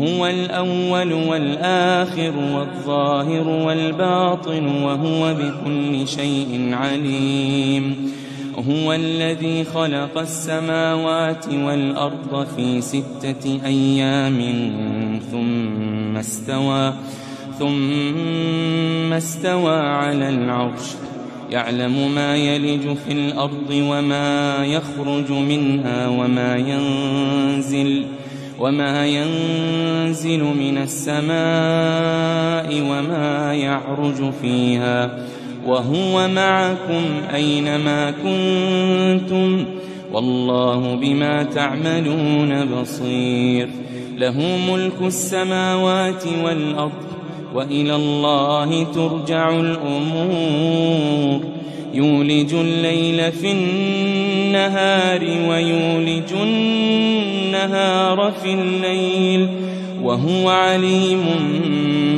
هو الأول والآخر والظاهر والباطن وهو بكل شيء عليم هو الذي خلق السماوات والأرض في ستة أيام ثم استوى ثم استوى على العرش يعلم ما يلج في الأرض وما يخرج منها وما ينزل ۖ وما ينزل من السماء وما يعرج فيها وهو معكم أينما كنتم والله بما تعملون بصير له ملك السماوات والأرض وإلى الله ترجع الأمور يولج الليل في النهار ويولج النهار النهار في الليل وهو عليم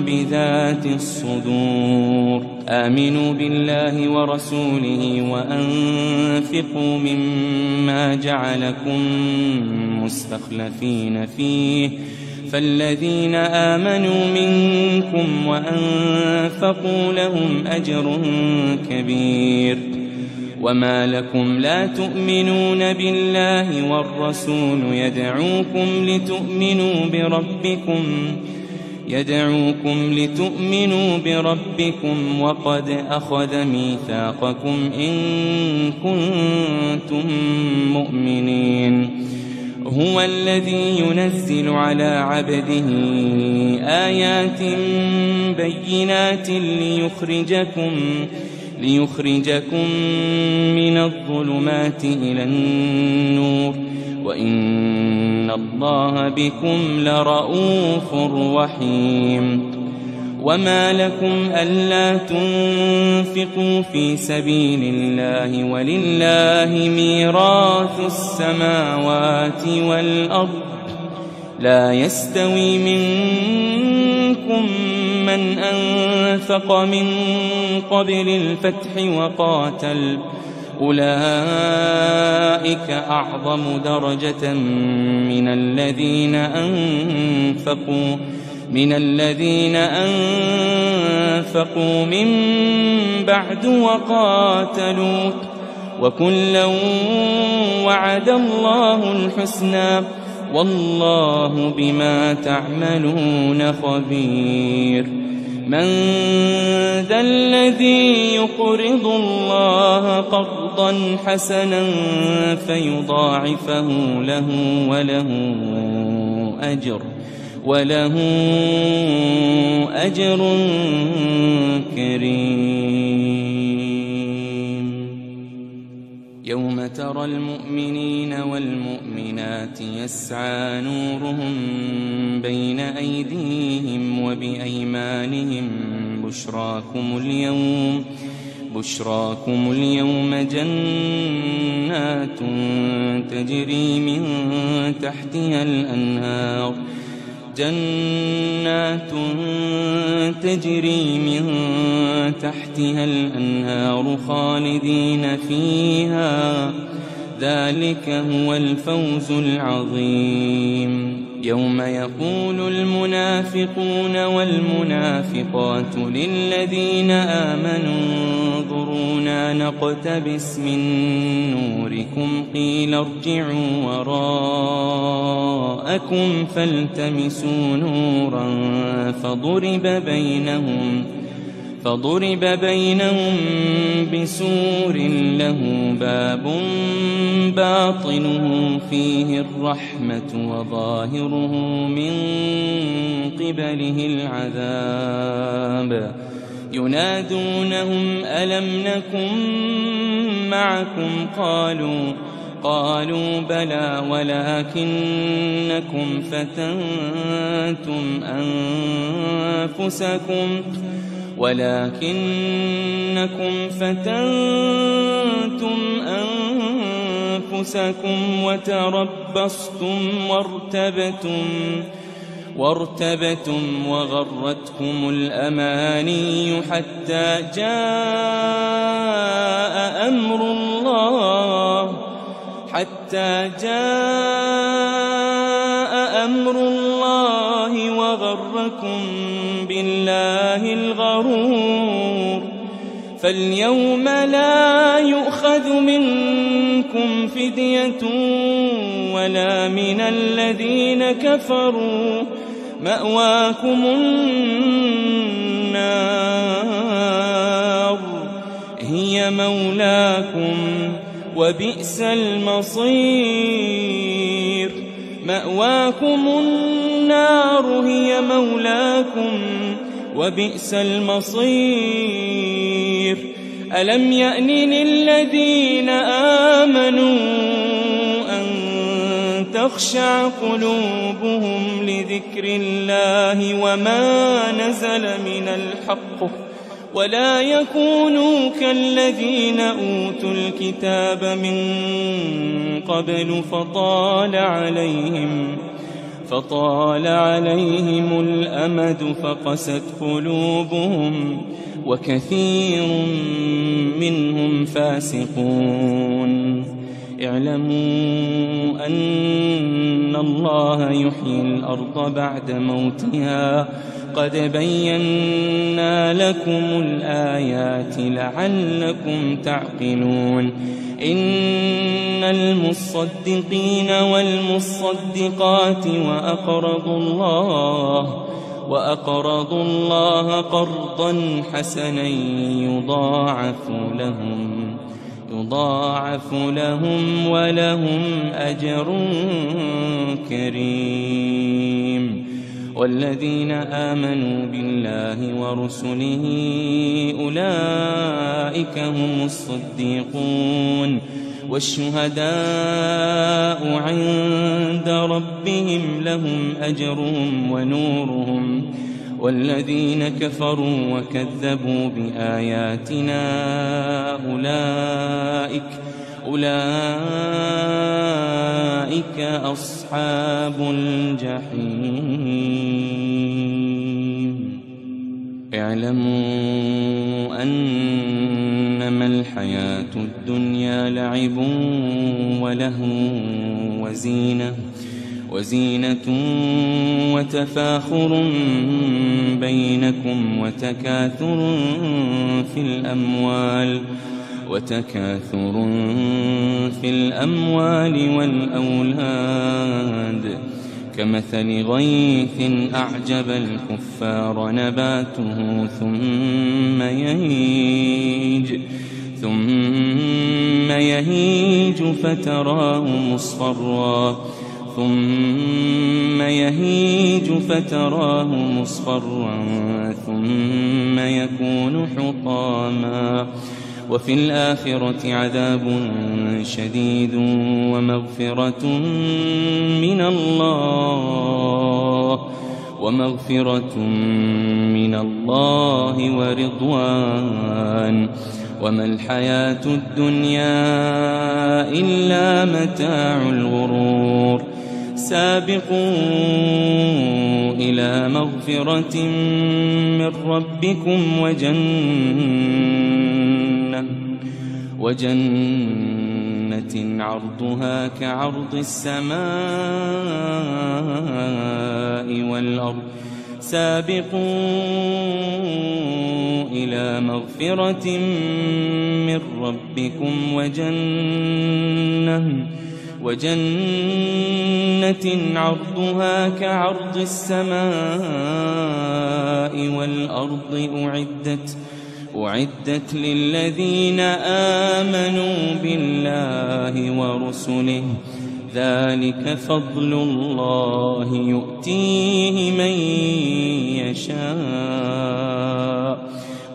بذات الصدور آمنوا بالله ورسوله وأنفقوا مما جعلكم مستخلفين فيه فالذين آمنوا منكم وأنفقوا لهم أجر كبير وما لكم لا تؤمنون بالله والرسول يدعوكم لتؤمنوا بربكم يدعوكم لتؤمنوا بربكم وقد أخذ ميثاقكم إن كنتم مؤمنين هو الذي ينزل على عبده آيات بينات ليخرجكم من ليخرجكم من الظلمات إلى النور وإن الله بكم لرؤوف رحيم وما لكم ألا تنفقوا في سبيل الله ولله ميراث السماوات والأرض لا يستوي منكم منكم من أنفق من قبل الفتح وقاتل أولئك أعظم درجة من الذين أنفقوا من الذين أنفقوا من بعد وقاتلوا وكلا وعد الله الحسنى والله بما تعملون خبير من ذا الذي يقرض الله قرضا حسنا فيضاعفه له وله أجر وله أجر كريم يوم ترى المؤمنين والمؤمنات يسعى نورهم بين أيديهم وبأيمانهم بشراكم اليوم بشراكم اليوم جنات تجري من تحتها الأنهار جنات تجري من تحتها الأنهار خالدين فيها ذلك هو الفوز العظيم يوم يقول المنافقون والمنافقات للذين آمنوا انظرونا نقتبس من نوركم قيل ارجعوا وراءكم فالتمسوا نورا فضرب بينهم فضرب بينهم بسور له باب باطنه فيه الرحمة وظاهره من قبله العذاب ينادونهم ألم نكن معكم قالوا قالوا بلى ولكنكم فتنتم أنفسكم ولكنكم فتنتم أنفسكم وتربصتم وارتبتم وارتبتم وغرتكم الأماني حتى جاء أمر الله حتى جاء أمر فاليوم لا يؤخذ منكم فدية ولا من الذين كفروا مأواكم النار هي مولاكم وبئس المصير مأواكم النار هي مولاكم وبئس المصير ألم يأن للذين آمنوا أن تخشع قلوبهم لذكر الله وما نزل من الحق ولا يكونوا كالذين أوتوا الكتاب من قبل فطال عليهم فطال عليهم الأمد فقست قلوبهم وكثير منهم فاسقون اعلموا أن الله يحيي الأرض بعد موتها قد بينا لكم الآيات لعلكم تعقلون إن المصدقين والمصدقات وأقرضوا الله وأقرضوا الله قرضا حسنا يضاعف لهم يضاعف لهم ولهم أجر كريم والذين آمنوا بالله ورسله أولئك هم الصديقون والشهداء عند ربهم لهم أجرهم ونورهم والذين كفروا وكذبوا بآياتنا أولئك أولئك أصحاب الجحيم اعلموا أنما الحياة الدنيا لعب وله وزينة وزينة وتفاخر بينكم وتكاثر في الأموال وتكاثر في الأموال والأولاد كمثل غيث أعجب الكفار نباته ثم يهيج ثم يهيج فتراه مصفرا ثم يهيج فتراه مصفرا ثم يكون حطاما وفي الآخرة عذاب شديد ومغفرة من الله ومغفرة من الله ورضوان وما الحياة الدنيا إلا متاع الغرور سابقوا إلى مغفرة من ربكم وجنة وجنة عرضها كعرض السماء والأرض سابقوا إلى مغفرة من ربكم وجنة وجنة عرضها كعرض السماء والأرض أعدت ۖ أعدت للذين آمنوا بالله ورسله ذلك فضل الله يؤتيه من يشاء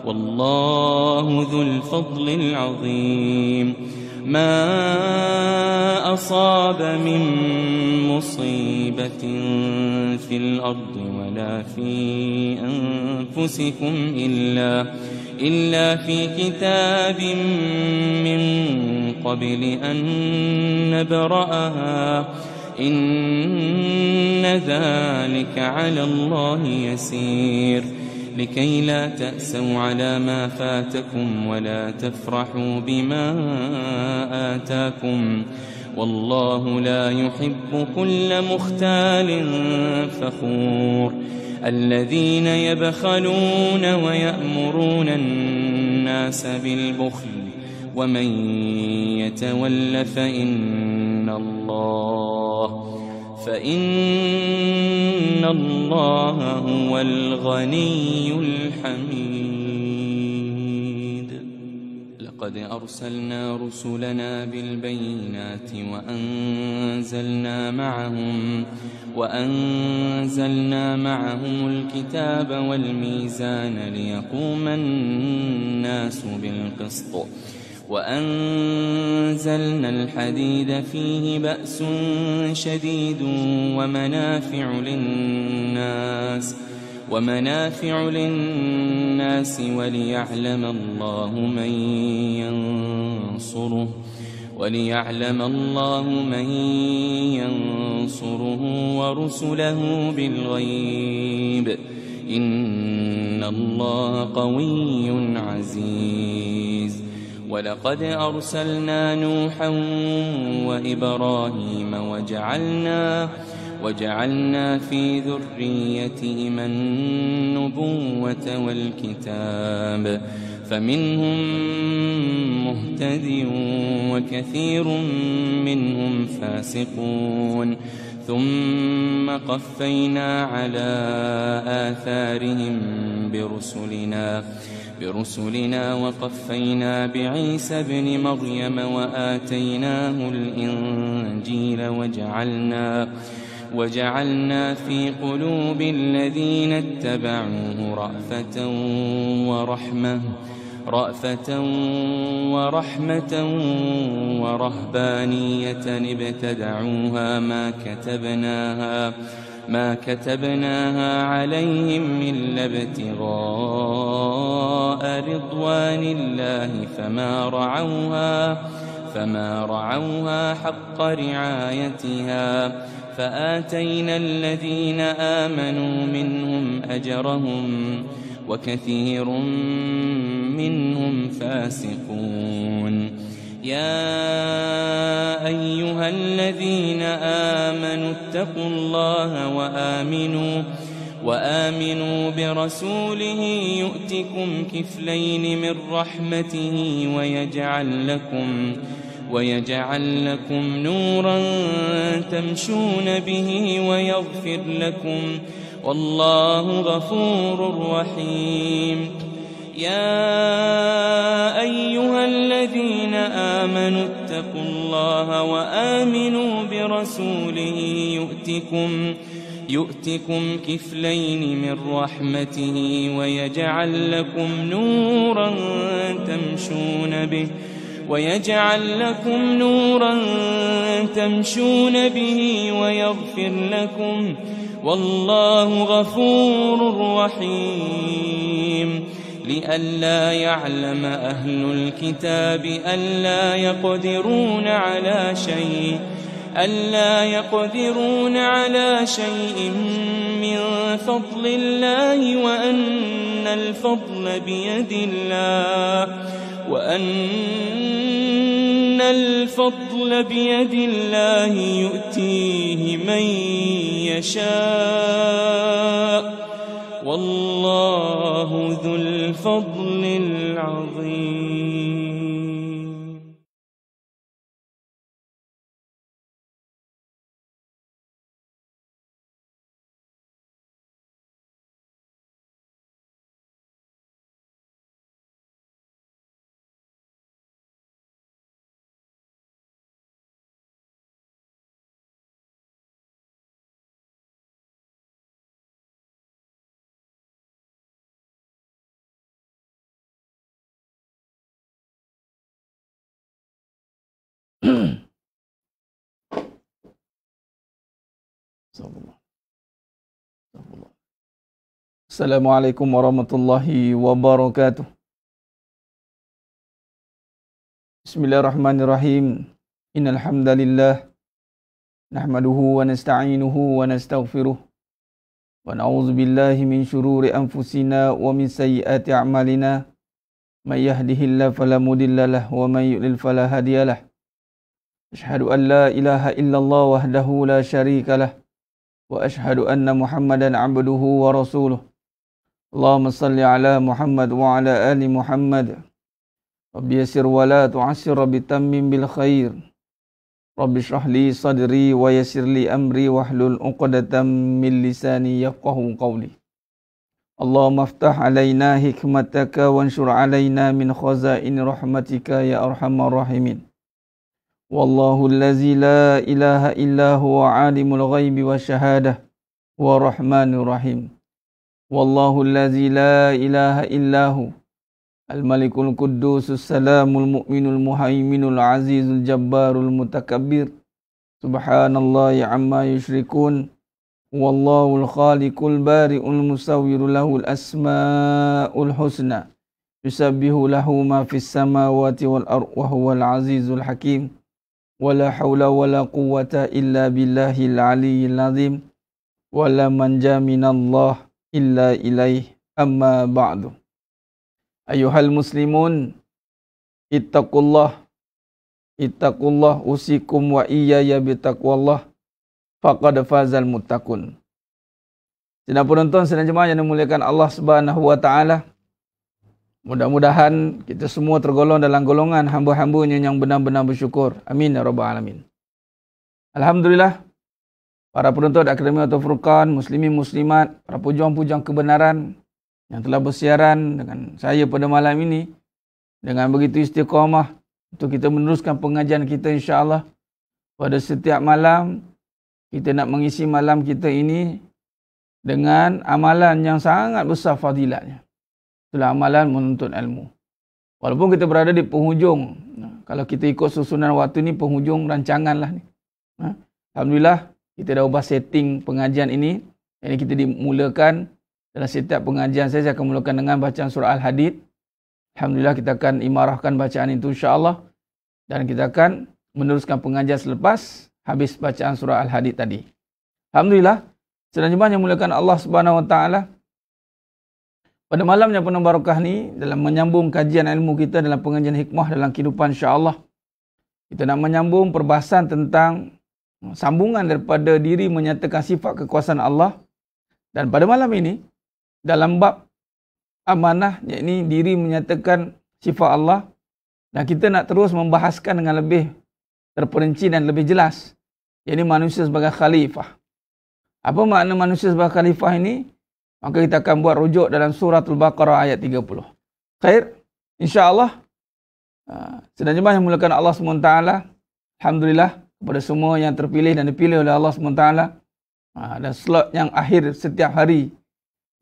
والله ذو الفضل العظيم ما أصاب من مصيبة في الأرض ولا في أنفسكم إلا أنفسكم إلا في كتاب من قبل أن نبرأها إن ذلك على الله يسير لكي لا تأسوا على ما فاتكم ولا تفرحوا بما آتاكم والله لا يحب كل مختال فخور الذين يبخلون ويأمرون الناس بالبخل ومن يتول فإن الله فإن الله هو الغني الحميد قد أرسلنا رسلنا بالبينات وأنزلنا معهم وأنزلنا معهم الكتاب والميزان ليقوم الناس بالقسط وأنزلنا الحديد فيه بأس شديد ومنافع للناس ۖ ومنافع للناس وليعلم الله من ينصره وليعلم الله من ينصره ورسله بالغيب إن الله قوي عزيز ولقد أرسلنا نوحا وإبراهيم وجعلنا وجعلنا وجعلنا في ذريتهما النبوة والكتاب فمنهم مهتد وكثير منهم فاسقون ثم قفينا على آثارهم برسلنا برسلنا وقفينا بعيسى ابن مريم وآتيناه الإنجيل وجعلنا وجعلنا في قلوب الذين اتبعوه رأفة ورحمة رأفة ورحمة ورهبانية ابتدعوها ما كتبناها ما كتبناها عليهم إلا ابتغاء رضوان الله فما رعوها فما رعوها حق رعايتها فآتينا الذين آمنوا منهم أجرهم وكثير منهم فاسقون يا أيها الذين آمنوا اتقوا الله وآمنوا وآمنوا برسوله يؤتكم كفلين من رحمته ويجعل لكم ويجعل لكم نورا تمشون به ويغفر لكم والله غفور رحيم يا أيها الذين آمنوا اتقوا الله وآمنوا برسوله يؤتكم يؤتكم كفلين من رحمته ويجعل لكم نورا تمشون به ويجعل لكم نورا تمشون به ويغفر لكم والله غفور رحيم لئلا يعلم أهل الكتاب ألا يقدرون على شيء ألا يقدرون على شيء من فضل الله وأن الفضل بيد الله وأن الفضل بيد الله يؤتيه من يشاء والله ذو الفضل العظيم صلى الله صلى الله السلام عليكم ورحمة الله وبركاته بسم الله الرحمن الرحيم إن الحمد لله نحمده ونستعينه ونستغفره ونعوذ بالله من شرور أنفسنا ومن سيئات أعمالنا من يهده الله فلا مضل له ومن يضلل فلا هادي له أشهد أن لا إله إلا الله وحده لا شريك له وأشهد أن محمدا عبده ورسوله اللهم صل على محمد وعلى آل محمد رب يسر ولا تعسر رب تمم بالخير رب اشرح لي صدري ويسر لي أمري واحلل عقدة من لساني يفقه قولي اللهم افتح علينا حكمتك وانشر علينا من خزائن رحمتك يا أرحم الراحمين والله الذي لا إله إلا هو عالم الغيب والشهادة ورحمن الرحيم والله الذي لا إله إلا هو الملك القدوس السلام المؤمن المهيمن العزيز الجبار المتكبر سبحان الله عما يشركون والله الخالق البارئ المصور له الأسماء الحسنى يسبح له ما في السماوات والأرض وهو العزيز الحكيم ولا حول ولا قوة إلا بالله العلي العظيم ولا منجا من الله إلا إليه أما بعد أيها المسلمون اتقوا الله اتقوا الله أوصيكم وإياي بتقوى الله فقد فاز المتقون Sidang penonton, sidang jemaah yang dimuliakan Allah Subhanahu wa taala. Mudah-mudahan kita semua tergolong dalam golongan hamba-hambanya yang benar-benar bersyukur. Amin ya Rabbal Alamin. Alhamdulillah, para penonton Akademi Atau Furqan, Muslimin Muslimat, para pujuang-pujuang kebenaran yang telah bersiaran dengan saya pada malam ini, dengan begitu istiqamah untuk kita meneruskan pengajian kita insya Allah pada setiap malam, kita nak mengisi malam kita ini dengan amalan yang sangat besar fadilatnya. Itulah amalan menuntut ilmu. Walaupun kita berada di penghujung, kalau kita ikut susunan waktu ni penghujung rancangan lah ni. Alhamdulillah kita dah ubah setting pengajian ini. Ini kita dimulakan dalam setiap pengajian saya, saya akan mulakan dengan bacaan surah Al-Hadid. Alhamdulillah kita akan imarahkan bacaan itu insyaAllah. Dan kita akan meneruskan pengajian selepas habis bacaan surah Al-Hadid tadi. Alhamdulillah. Selanjutnya mulakan Allah Subhanahu Wa Taala. Pada malam yang penuh barakah ni dalam menyambung kajian ilmu kita dalam pengajian hikmah dalam kehidupan insya-Allah kita nak menyambung perbahasan tentang sambungan daripada diri menyatakan sifat kekuasaan Allah dan pada malam ini dalam bab amanah yakni diri menyatakan sifat Allah dan kita nak terus membahaskan dengan lebih terperinci dan lebih jelas yakni manusia sebagai khalifah apa makna manusia sebagai khalifah ini maka kita akan buat rujuk dalam surah Al-Baqarah ayat 30. Khair? InsyaAllah. Ah, sedang jemaah yang mulakan Allah SWT. Alhamdulillah. Kepada semua yang terpilih dan dipilih oleh Allah SWT. Ah, dan slot yang akhir setiap hari.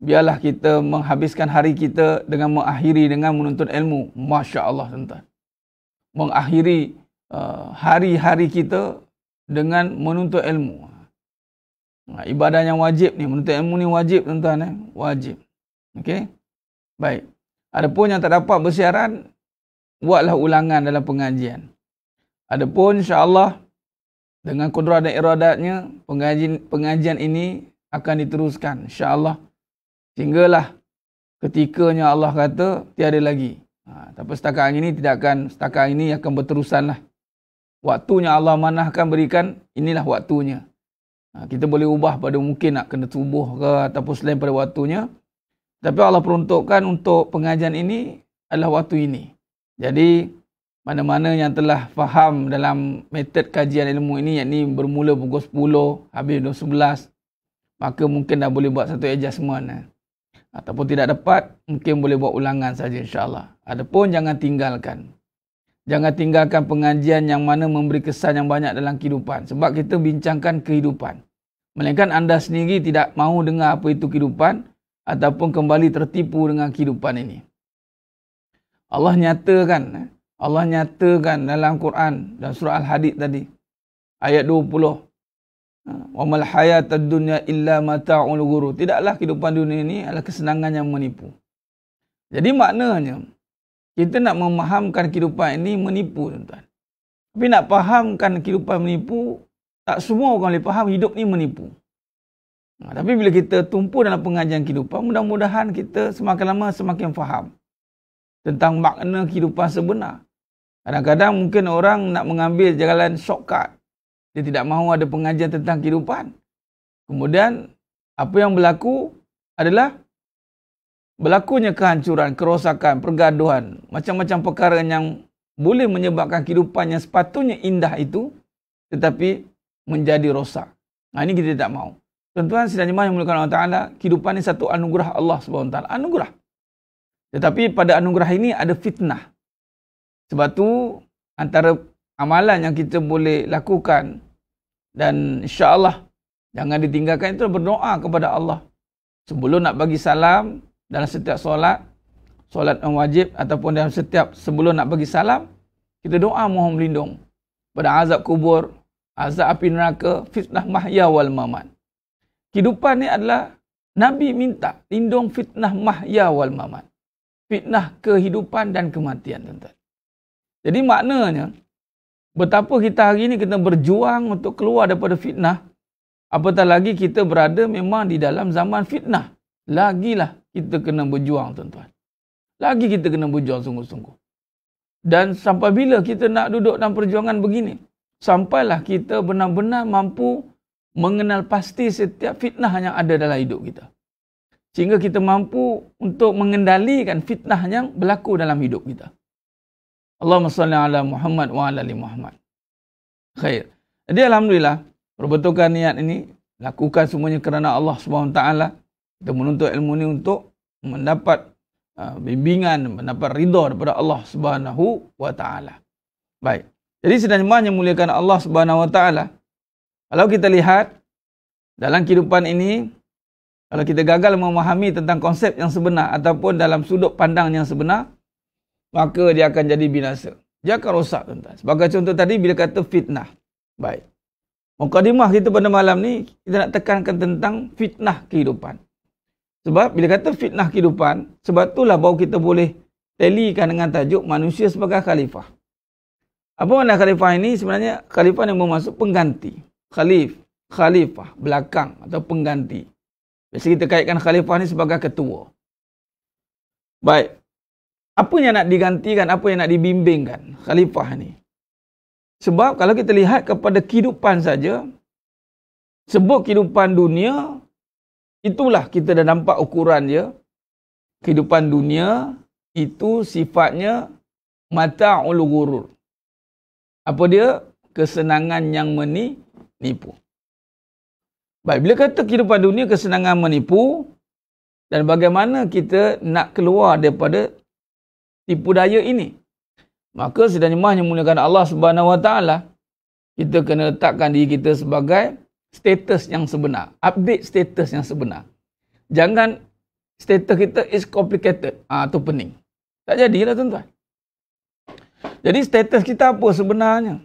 Biarlah kita menghabiskan hari kita dengan mengakhiri dengan menuntut ilmu. Masya Allah tuan Mengakhiri uh, hari-hari kita dengan menuntut ilmu. Ibadah yang wajib ni, menuntut ilmu ni wajib tuan-tuan eh. Wajib. Okey. Baik. Adapun yang tak dapat bersiaran, buatlah ulangan dalam pengajian. Adapun insya-Allah dengan kudrah dan iradatnya, pengajian pengajian ini akan diteruskan insya-Allah. Sehinggalah ketikanya Allah kata tiada lagi. Ha, tapi setakat ini tidak akan setakat ini akan berterusanlah. Waktunya Allah manahkan berikan inilah waktunya. Ha, kita boleh ubah pada mungkin nak kena tubuh ke ataupun selain pada waktunya. Tapi Allah peruntukkan untuk pengajian ini adalah waktu ini. Jadi mana-mana yang telah faham dalam metod kajian ilmu ini yakni bermula pukul 10 habis pukul 11 maka mungkin dah boleh buat satu adjustment eh. ataupun tidak dapat mungkin boleh buat ulangan saja insyaallah adapun jangan tinggalkan Jangan tinggalkan pengajian yang mana memberi kesan yang banyak dalam kehidupan. Sebab kita bincangkan kehidupan. Melainkan anda sendiri tidak mahu dengar apa itu kehidupan ataupun kembali tertipu dengan kehidupan ini. Allah nyatakan, eh, Allah nyatakan dalam Quran dan surah Al-Hadid tadi, ayat 20. Eh, Wa mal hayat dunya illa mata'ul guru. Tidaklah kehidupan dunia ini adalah kesenangan yang menipu. Jadi maknanya, kita nak memahamkan kehidupan ini menipu tuan-tuan. Tapi nak fahamkan kehidupan menipu, tak semua orang boleh faham hidup ini menipu. Nah, ha, tapi bila kita tumpu dalam pengajian kehidupan, mudah-mudahan kita semakin lama semakin faham tentang makna kehidupan sebenar. Kadang-kadang mungkin orang nak mengambil jalan shortcut. Dia tidak mahu ada pengajian tentang kehidupan. Kemudian apa yang berlaku adalah berlakunya kehancuran, kerosakan, pergaduhan, macam-macam perkara yang boleh menyebabkan kehidupan yang sepatutnya indah itu tetapi menjadi rosak. Nah, ha, ini kita tak mau. Tuan-tuan, sidang jemaah yang mulakan Allah Ta'ala, kehidupan ini satu anugerah Allah SWT. Anugerah. Tetapi pada anugerah ini ada fitnah. Sebab tu antara amalan yang kita boleh lakukan dan insya Allah jangan ditinggalkan itu berdoa kepada Allah. Sebelum nak bagi salam, dalam setiap solat, solat yang wajib ataupun dalam setiap sebelum nak pergi salam, kita doa mohon melindung pada azab kubur, azab api neraka, fitnah mahya wal mamat. Kehidupan ni adalah Nabi minta lindung fitnah mahya wal mamat. Fitnah kehidupan dan kematian. Tuan-tuan. Jadi maknanya, betapa kita hari ini kita berjuang untuk keluar daripada fitnah, apatah lagi kita berada memang di dalam zaman fitnah. Lagilah kita kena berjuang tuan-tuan. Lagi kita kena berjuang sungguh-sungguh. Dan sampai bila kita nak duduk dalam perjuangan begini? Sampailah kita benar-benar mampu mengenal pasti setiap fitnah yang ada dalam hidup kita. Sehingga kita mampu untuk mengendalikan fitnah yang berlaku dalam hidup kita. Allahumma salli ala Muhammad wa ala li Muhammad. Khair. Jadi Alhamdulillah, perbetulkan niat ini, lakukan semuanya kerana Allah SWT kita menuntut ilmu ini untuk mendapat uh, bimbingan mendapat ridha daripada Allah Subhanahu wa taala baik jadi sedang jemaahnya muliakan Allah Subhanahu wa taala kalau kita lihat dalam kehidupan ini kalau kita gagal memahami tentang konsep yang sebenar ataupun dalam sudut pandang yang sebenar maka dia akan jadi binasa dia akan rosak tuan-tuan sebagai contoh tadi bila kata fitnah baik mukadimah kita pada malam ni kita nak tekankan tentang fitnah kehidupan sebab bila kata fitnah kehidupan, sebab itulah baru kita boleh telikan dengan tajuk manusia sebagai khalifah. Apa makna khalifah ini? Sebenarnya khalifah yang bermaksud pengganti. Khalif, khalifah, belakang atau pengganti. Biasa kita kaitkan khalifah ini sebagai ketua. Baik. Apa yang nak digantikan, apa yang nak dibimbingkan khalifah ini? Sebab kalau kita lihat kepada kehidupan saja, sebut kehidupan dunia, Itulah kita dah nampak ukuran dia. Kehidupan dunia itu sifatnya mata'ul ghurur. Apa dia? Kesenangan yang menipu. Baik, bila kata kehidupan dunia kesenangan menipu dan bagaimana kita nak keluar daripada tipu daya ini? Maka sedangnya nyemah menggunakan Allah Subhanahu Wa Taala. Kita kena letakkan diri kita sebagai status yang sebenar. Update status yang sebenar. Jangan status kita is complicated. Ah tu pening. Tak jadilah tuan-tuan. Jadi status kita apa sebenarnya?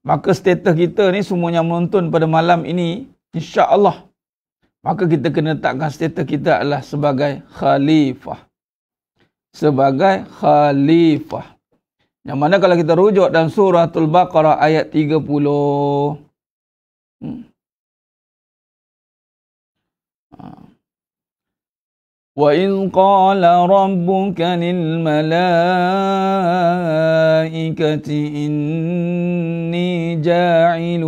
Maka status kita ni semuanya yang menonton pada malam ini, insya-Allah maka kita kena letakkan status kita adalah sebagai khalifah. Sebagai khalifah. Yang mana kalau kita rujuk dalam surah Al-Baqarah ayat 30. Hmm. وإذ قال ربك للملائكة إني جاعل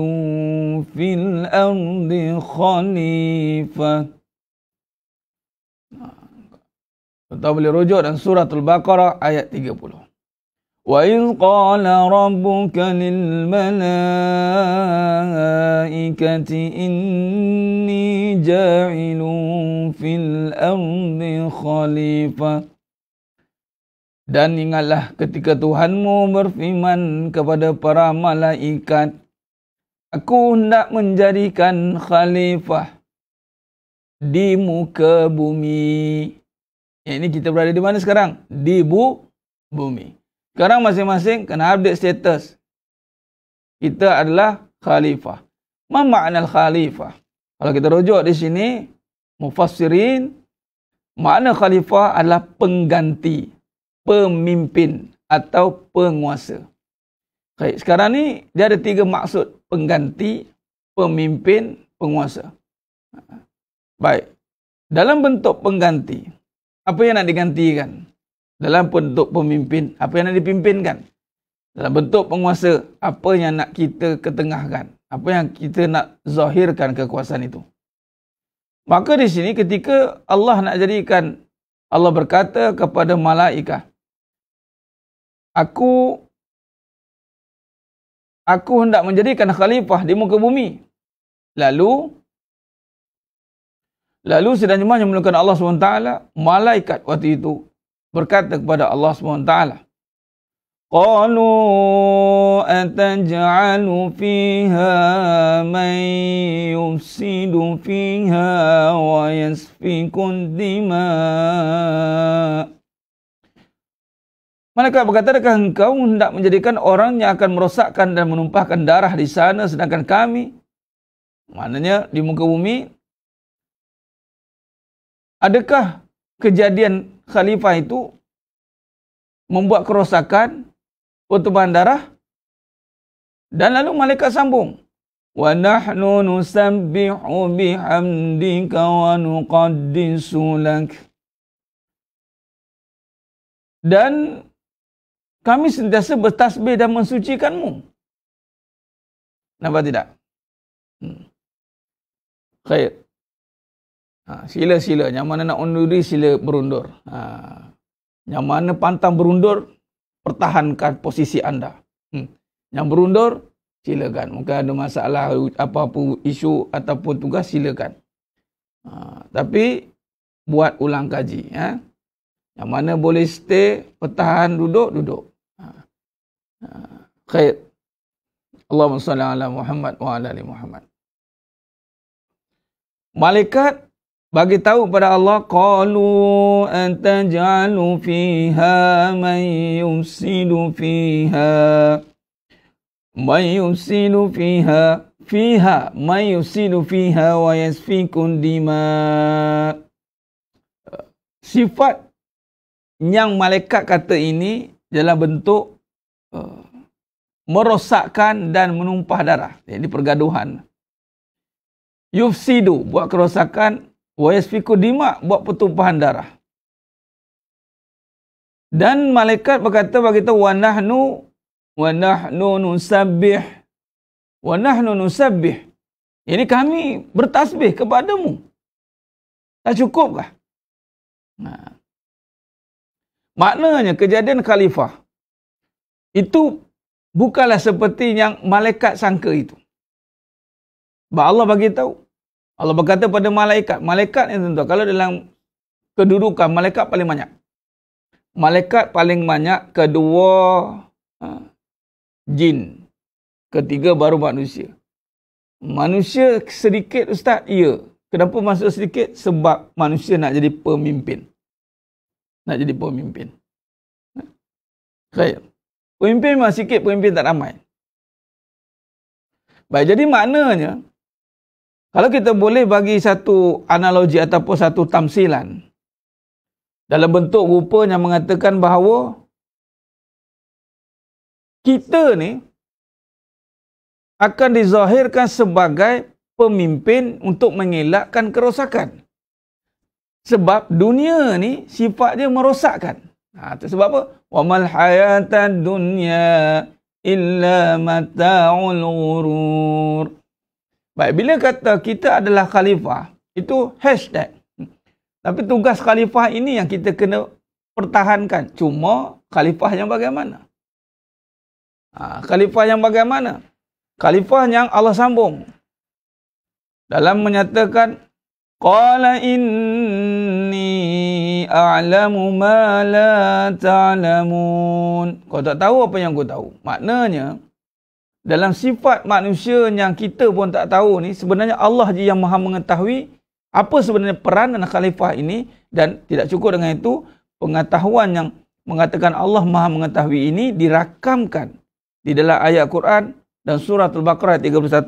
في الأرض خليفة Kita boleh rujuk dan surah Al-Baqarah ayat 30. وإذ قال ربك للملائكة إني جاعل في الأرض خليفة Dan ingatlah ketika Tuhanmu berfirman kepada para malaikat, Aku hendak menjadikan khalifah di muka bumi. ini kita berada di mana sekarang? Di bu bumi. Sekarang masing-masing kena update status. Kita adalah khalifah. Apa makna khalifah? Kalau kita rujuk di sini, mufassirin, makna khalifah adalah pengganti, pemimpin atau penguasa. Okay, sekarang ni dia ada tiga maksud. Pengganti, pemimpin, penguasa. Baik. Dalam bentuk pengganti, apa yang nak digantikan? dalam bentuk pemimpin apa yang nak dipimpinkan dalam bentuk penguasa apa yang nak kita ketengahkan apa yang kita nak zahirkan kekuasaan itu maka di sini ketika Allah nak jadikan Allah berkata kepada malaikat aku aku hendak menjadikan khalifah di muka bumi lalu lalu sedang jemaah yang melakukan Allah SWT malaikat waktu itu berkata kepada Allah SWT. Qalu atajalu fiha man yufsidu fiha wa yasfikun dima. Mereka berkata, adakah engkau hendak menjadikan orang yang akan merosakkan dan menumpahkan darah di sana sedangkan kami? Maknanya di muka bumi. Adakah kejadian khalifah itu membuat kerosakan pertumpahan darah dan lalu malaikat sambung wa nahnu nusabbihu bihamdika wa nuqaddisu lak dan kami sentiasa bertasbih dan mensucikanmu nampak tidak hmm. khair Ha, sila sila. Yang mana nak undur sila berundur. Ha, yang mana pantang berundur, pertahankan posisi anda. Hmm. Yang berundur, silakan. Mungkin ada masalah apa-apa isu ataupun tugas, silakan. Ha, tapi, buat ulang kaji. Ya. Yang mana boleh stay, pertahan, duduk, duduk. Ha. ha. Khair. Allahumma salli ala Muhammad wa ala ali Muhammad. Malaikat bagi tahu pada Allah qalu antaj'alu fiha man yusilu fiha man yusilu fiha fiha man yusilu fiha wa yasfikun dima sifat yang malaikat kata ini dalam bentuk uh, merosakkan dan menumpah darah. Jadi pergaduhan. Yufsidu, buat kerosakan, wa yasfiku dimak buat pertumpahan darah dan malaikat berkata bagi kita wa nahnu wa nahnu nusabbih wa nahnu nusabbih ini kami bertasbih kepadamu tak cukupkah nah maknanya kejadian khalifah itu bukanlah seperti yang malaikat sangka itu Bah Allah bagi tahu Allah berkata pada malaikat, malaikat yang tentu. Kalau dalam kedudukan, malaikat paling banyak. Malaikat paling banyak, kedua ha, jin. Ketiga baru manusia. Manusia sedikit ustaz, iya. Kenapa manusia sedikit? Sebab manusia nak jadi pemimpin. Nak jadi pemimpin. Ha. Baik. Pemimpin memang sikit, pemimpin tak ramai. Baik, jadi maknanya, kalau kita boleh bagi satu analogi ataupun satu tamsilan dalam bentuk rupa yang mengatakan bahawa kita ni akan dizahirkan sebagai pemimpin untuk mengelakkan kerosakan. Sebab dunia ni sifatnya merosakkan. Ha, itu sebab apa? وَمَلْ حَيَاتَ الدُّنْيَا إِلَّا مَتَاعُ الْغُرُورِ Baik, bila kata kita adalah khalifah, itu hashtag. Tapi tugas khalifah ini yang kita kena pertahankan. Cuma khalifah yang bagaimana? Ha, khalifah yang bagaimana? Khalifah yang Allah sambung. Dalam menyatakan, Qala inni a'lamu ma la ta'lamun. Kau tak tahu apa yang kau tahu. Maknanya, dalam sifat manusia yang kita pun tak tahu ni sebenarnya Allah je yang maha mengetahui apa sebenarnya peranan khalifah ini dan tidak cukup dengan itu pengetahuan yang mengatakan Allah maha mengetahui ini dirakamkan di dalam ayat Quran dan surah Al-Baqarah 31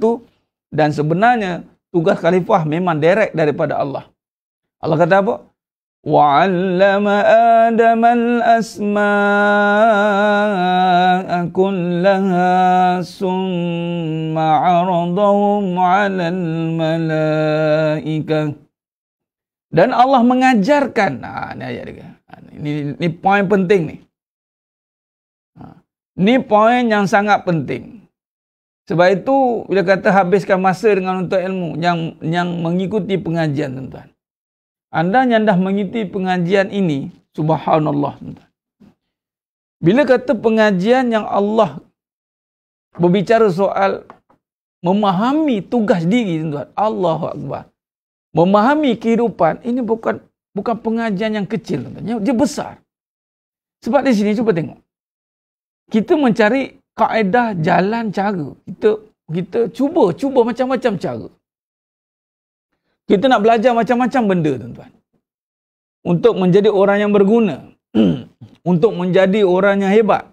dan sebenarnya tugas khalifah memang direct daripada Allah. Allah kata apa? وعلم آدم الأسماء كلها ثم عرضهم على الملائكة Dan Allah mengajarkan. Ha, ini ayat dia. ini, ha, ini poin penting ni. Ha, ini poin yang sangat penting. Sebab itu, bila kata habiskan masa dengan untuk ilmu yang yang mengikuti pengajian tuan-tuan. Anda yang dah mengikuti pengajian ini, subhanallah. Bila kata pengajian yang Allah berbicara soal memahami tugas diri tuan-tuan. Allahu akbar. Memahami kehidupan ini bukan bukan pengajian yang kecil tuan-tuan. Dia besar. Sebab di sini cuba tengok. Kita mencari kaedah jalan cara. Kita kita cuba cuba macam-macam cara. Kita nak belajar macam-macam benda tuan-tuan. Untuk menjadi orang yang berguna. untuk menjadi orang yang hebat.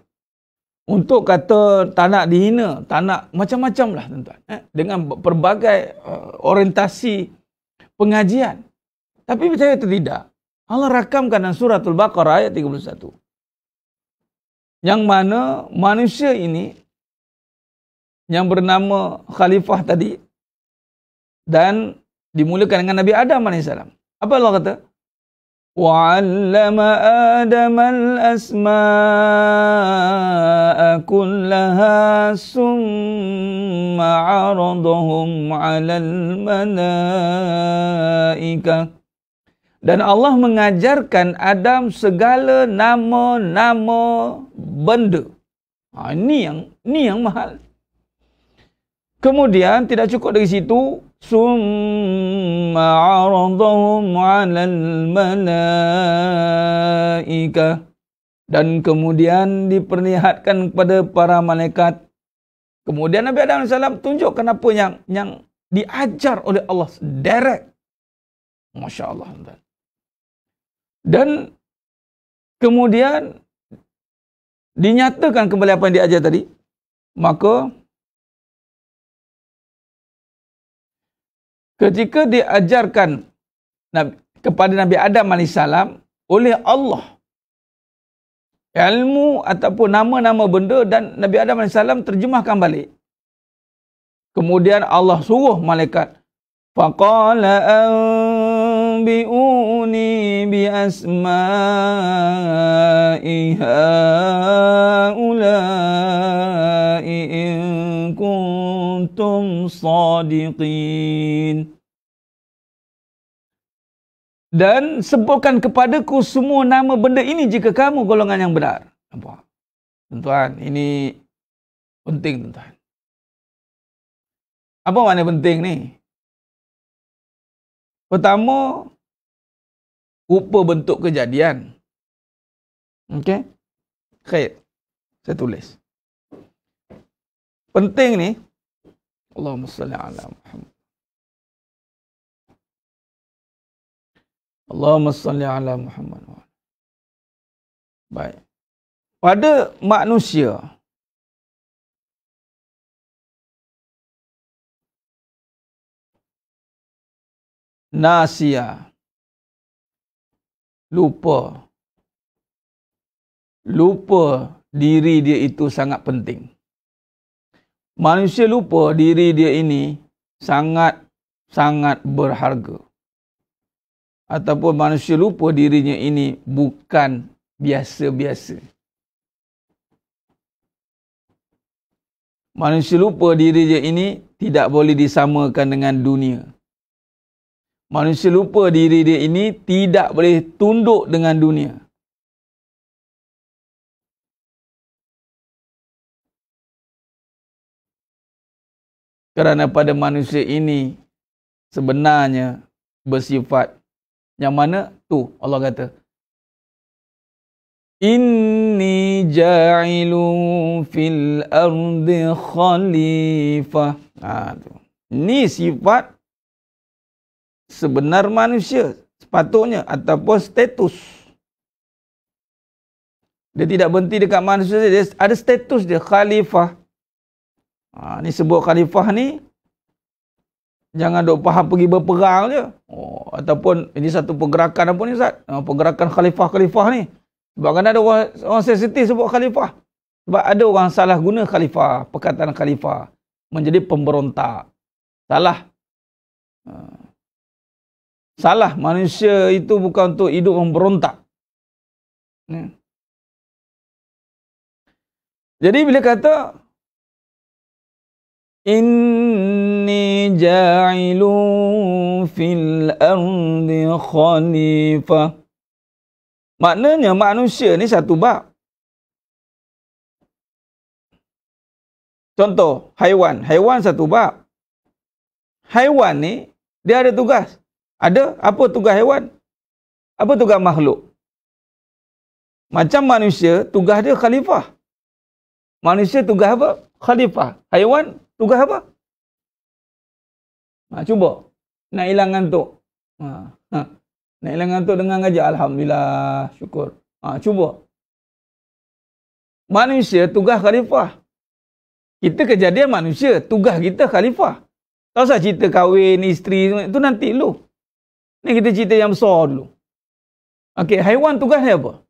Untuk kata tak nak dihina. Tak nak macam-macam lah tuan-tuan. Eh? Dengan berbagai uh, orientasi pengajian. Tapi percaya atau tidak. Allah rakamkan dalam surah Al-Baqarah ayat 31. Yang mana manusia ini yang bernama khalifah tadi dan dimulakan dengan Nabi Adam AS. Apa Allah kata? Wa'allama Adamal asma'a kullaha summa aradhum 'alal malaa'ika Dan Allah mengajarkan Adam segala nama-nama benda. Ha, ini yang ini yang mahal. Kemudian tidak cukup dari situ, ثم عرضهم على الملائكة dan kemudian diperlihatkan kepada para malaikat. Kemudian Nabi Adam as tunjuk kenapa yang yang diajar oleh Allah direct. Masya Allah. Dan kemudian dinyatakan kembali apa yang diajar tadi. Maka ketika diajarkan kepada Nabi Adam AS oleh Allah ilmu ataupun nama-nama benda dan Nabi Adam AS terjemahkan balik. Kemudian Allah suruh malaikat. Faqala anbi'uni bi Asma'iha ha'ulai in kuntum sadiqin dan sebutkan kepadaku semua nama benda ini jika kamu golongan yang benar. Nampak? Tuan-tuan, ini penting tuan-tuan. Apa makna penting ni? Pertama, rupa bentuk kejadian. Okey? Khair. Saya tulis. Penting ni, Allahumma salli ala Muhammad. Allahumma salli ala Muhammad. Baik. Pada manusia nasia lupa lupa diri dia itu sangat penting. Manusia lupa diri dia ini sangat sangat berharga ataupun manusia lupa dirinya ini bukan biasa-biasa. Manusia lupa dirinya ini tidak boleh disamakan dengan dunia. Manusia lupa diri dia ini tidak boleh tunduk dengan dunia. Kerana pada manusia ini sebenarnya bersifat yang mana tu Allah kata Inni ja'ilu fil ardi khalifah. Ha, tu. Ni sifat sebenar manusia sepatutnya ataupun status. Dia tidak berhenti dekat manusia dia ada status dia khalifah. Ha, ni sebut khalifah ni Jangan dok faham pergi berperang je. Oh, ataupun ini satu pergerakan apa ni Ustaz? Oh, pergerakan khalifah-khalifah ni. Sebab kan ada orang, orang sensitif sebut khalifah. Sebab ada orang salah guna khalifah, perkataan khalifah. Menjadi pemberontak. Salah. Ha. Salah. Manusia itu bukan untuk hidup memberontak. Ya. Jadi bila kata, In إني جاعل في الأرض خليفة maknanya manusia ni satu bab contoh haiwan haiwan satu bab haiwan ni dia ada tugas ada apa tugas haiwan apa tugas makhluk macam manusia tugas dia khalifah manusia tugas apa khalifah haiwan tugas apa Ha, cuba. Nak hilang ngantuk. Ha, ha. Nak hilang ngantuk dengan ngajak. Alhamdulillah. Syukur. Ha, cuba. Manusia tugas khalifah. Kita kejadian manusia. Tugas kita khalifah. Tak usah cerita kahwin, isteri. Itu nanti dulu. Ni kita cerita yang besar dulu. Okey, haiwan tugasnya apa?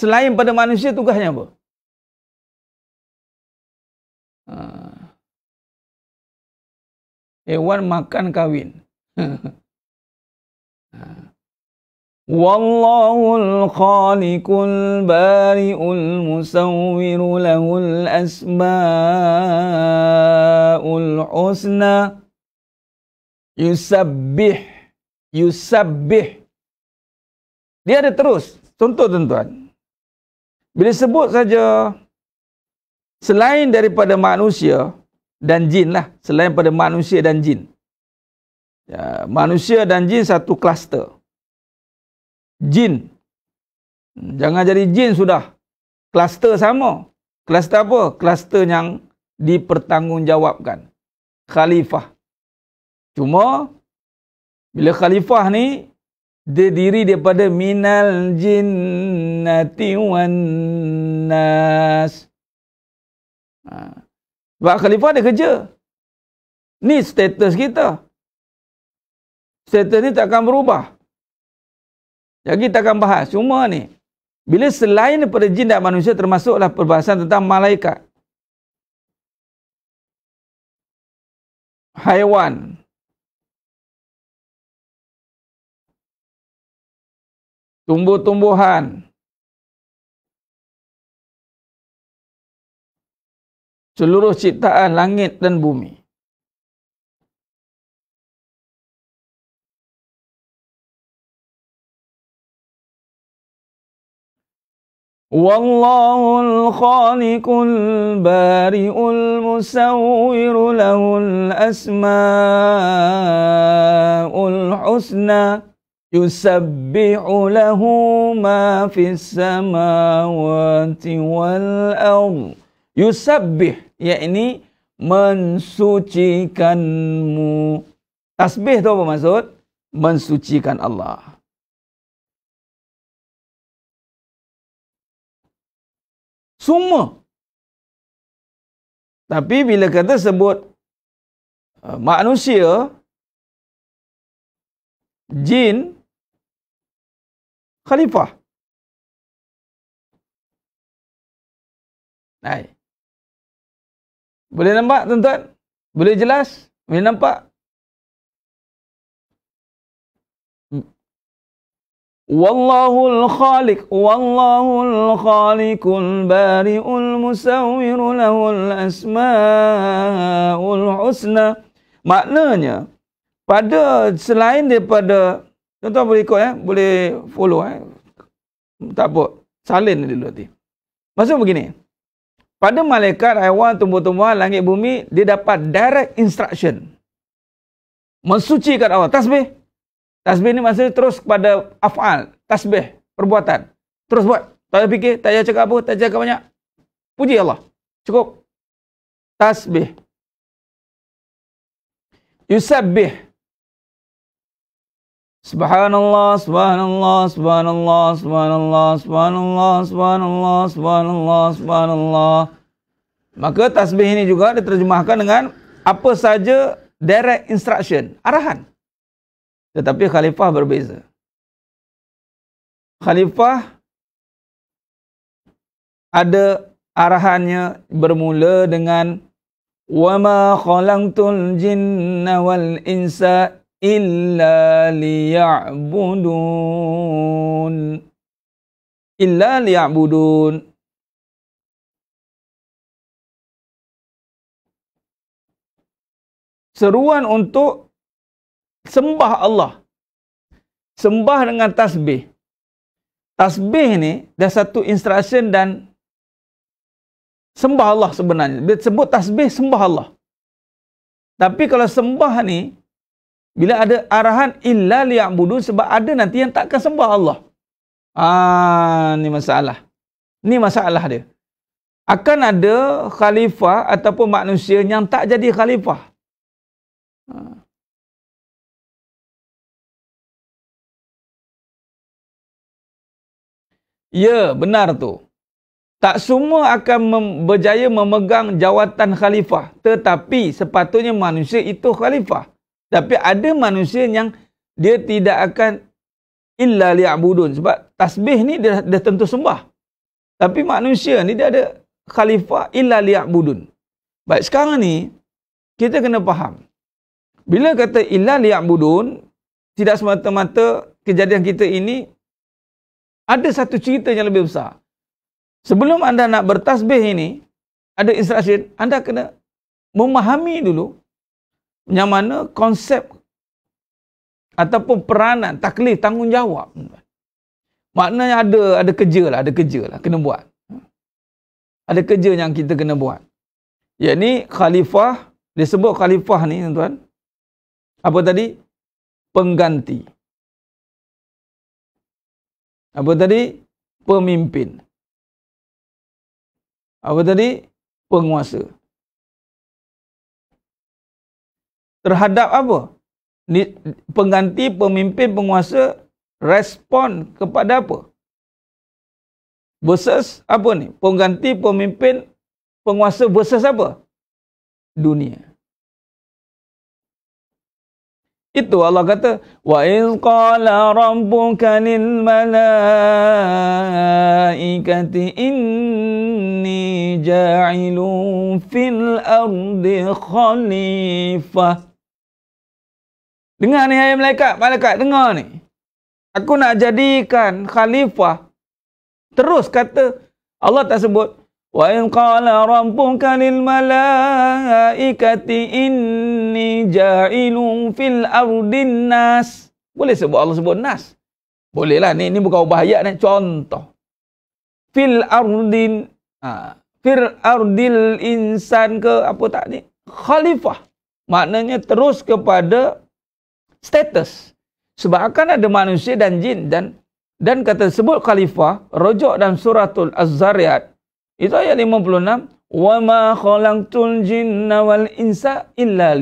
Selain pada manusia, tugasnya apa? hewan makan kawin. Wallahul khaliqul bari'ul musawwiru lahul asma'ul husna yusabbih yusabbih Dia ada terus contoh tuan-tuan Bila sebut saja selain daripada manusia dan jin lah. Selain pada manusia dan jin. Ya, manusia dan jin satu kluster. Jin. Hmm, jangan jadi jin sudah. Kluster sama. Kluster apa? Kluster yang dipertanggungjawabkan. Khalifah. Cuma, bila khalifah ni, dia diri daripada minal jinnati wan nas. Sebab khalifah ada kerja. Ni status kita. Status ni takkan berubah. Jadi kita akan bahas. Cuma ni, bila selain daripada jin dan manusia termasuklah perbahasan tentang malaikat. Haiwan. Tumbuh-tumbuhan. Tumbuhan. seluruh ciptaan langit dan bumi. والله الخالق البارئ المسور له الأسماء الحسنى يسبح له ما في السماوات والأرض يسبح Ya, ini mensucikanmu. Tasbih tu apa maksud? Mensucikan Allah. Semua. Tapi bila kata sebut uh, manusia, jin, khalifah. Baik. Boleh nampak tuan-tuan? Boleh jelas? Boleh nampak? Hmm. Wallahu al khaliq al khaliqul bari'ul al lahul asmaul husna maknanya pada selain daripada contoh boleh ikut eh boleh follow eh tak apa salin dulu nanti maksud begini pada malaikat, haiwan, tumbuh-tumbuhan, langit, bumi, dia dapat direct instruction. Mensucikan Allah. Tasbih. Tasbih ni maksudnya terus kepada af'al. Tasbih. Perbuatan. Terus buat. Tak payah fikir. Tak payah cakap apa. Tak payah cakap banyak. Puji Allah. Cukup. Tasbih. Yusabih. Subhanallah, subhanallah, subhanallah, subhanallah, subhanallah, subhanallah, subhanallah, subhanallah. Maka tasbih ini juga diterjemahkan dengan apa saja direct instruction, arahan. Tetapi khalifah berbeza. Khalifah ada arahannya bermula dengan Wa ma khalaqtul jinna wal insa illa liya'budun illa liya'budun seruan untuk sembah Allah sembah dengan tasbih tasbih ni dia satu instruction dan sembah Allah sebenarnya dia sebut tasbih sembah Allah tapi kalau sembah ni bila ada arahan illa liya'budun sebab ada nanti yang takkan sembah Allah. Ah ni masalah. Ni masalah dia. Akan ada khalifah ataupun manusia yang tak jadi khalifah. Ah. Ya, benar tu. Tak semua akan mem berjaya memegang jawatan khalifah. Tetapi sepatutnya manusia itu khalifah. Tapi ada manusia yang dia tidak akan illa liya'budun. Sebab tasbih ni dia, dia tentu sembah. Tapi manusia ni dia ada khalifah illa liya'budun. Baik, sekarang ni kita kena faham. Bila kata illa liya'budun, tidak semata-mata kejadian kita ini ada satu cerita yang lebih besar. Sebelum anda nak bertasbih ini, ada instruksi. anda kena memahami dulu yang mana konsep ataupun peranan, taklif, tanggungjawab. Maknanya ada ada kerja lah, ada kerja lah, kena buat. Ada kerja yang kita kena buat. Ia khalifah, disebut khalifah ni tuan Apa tadi? Pengganti. Apa tadi? Pemimpin. Apa tadi? Penguasa. terhadap apa? Pengganti pemimpin penguasa respon kepada apa? Versus apa ni? Pengganti pemimpin penguasa versus apa? Dunia. Itu Allah kata, وَإِذْ قَالَ رَبُّكَ لِلْمَلَائِكَةِ إِنِّي جَاعِلٌ فِي الْأَرْضِ خَلِيفَةِ Dengar ni ayat malaikat, malaikat dengar ni. Aku nak jadikan khalifah. Terus kata Allah tak sebut wa in qala rabbuka lil malaikati inni ja'ilun fil ardin nas. Boleh sebut Allah sebut nas. Boleh lah ni ni bukan ubah ayat ni contoh. Fil ardin ha, fil ardil insan ke apa tak ni? Khalifah. Maknanya terus kepada status. Sebab akan ada manusia dan jin dan dan kata sebut khalifah rojok dan suratul Az-Zariyat. Itu ayat 56. Wa ma khalaqtul jinna wal insa illa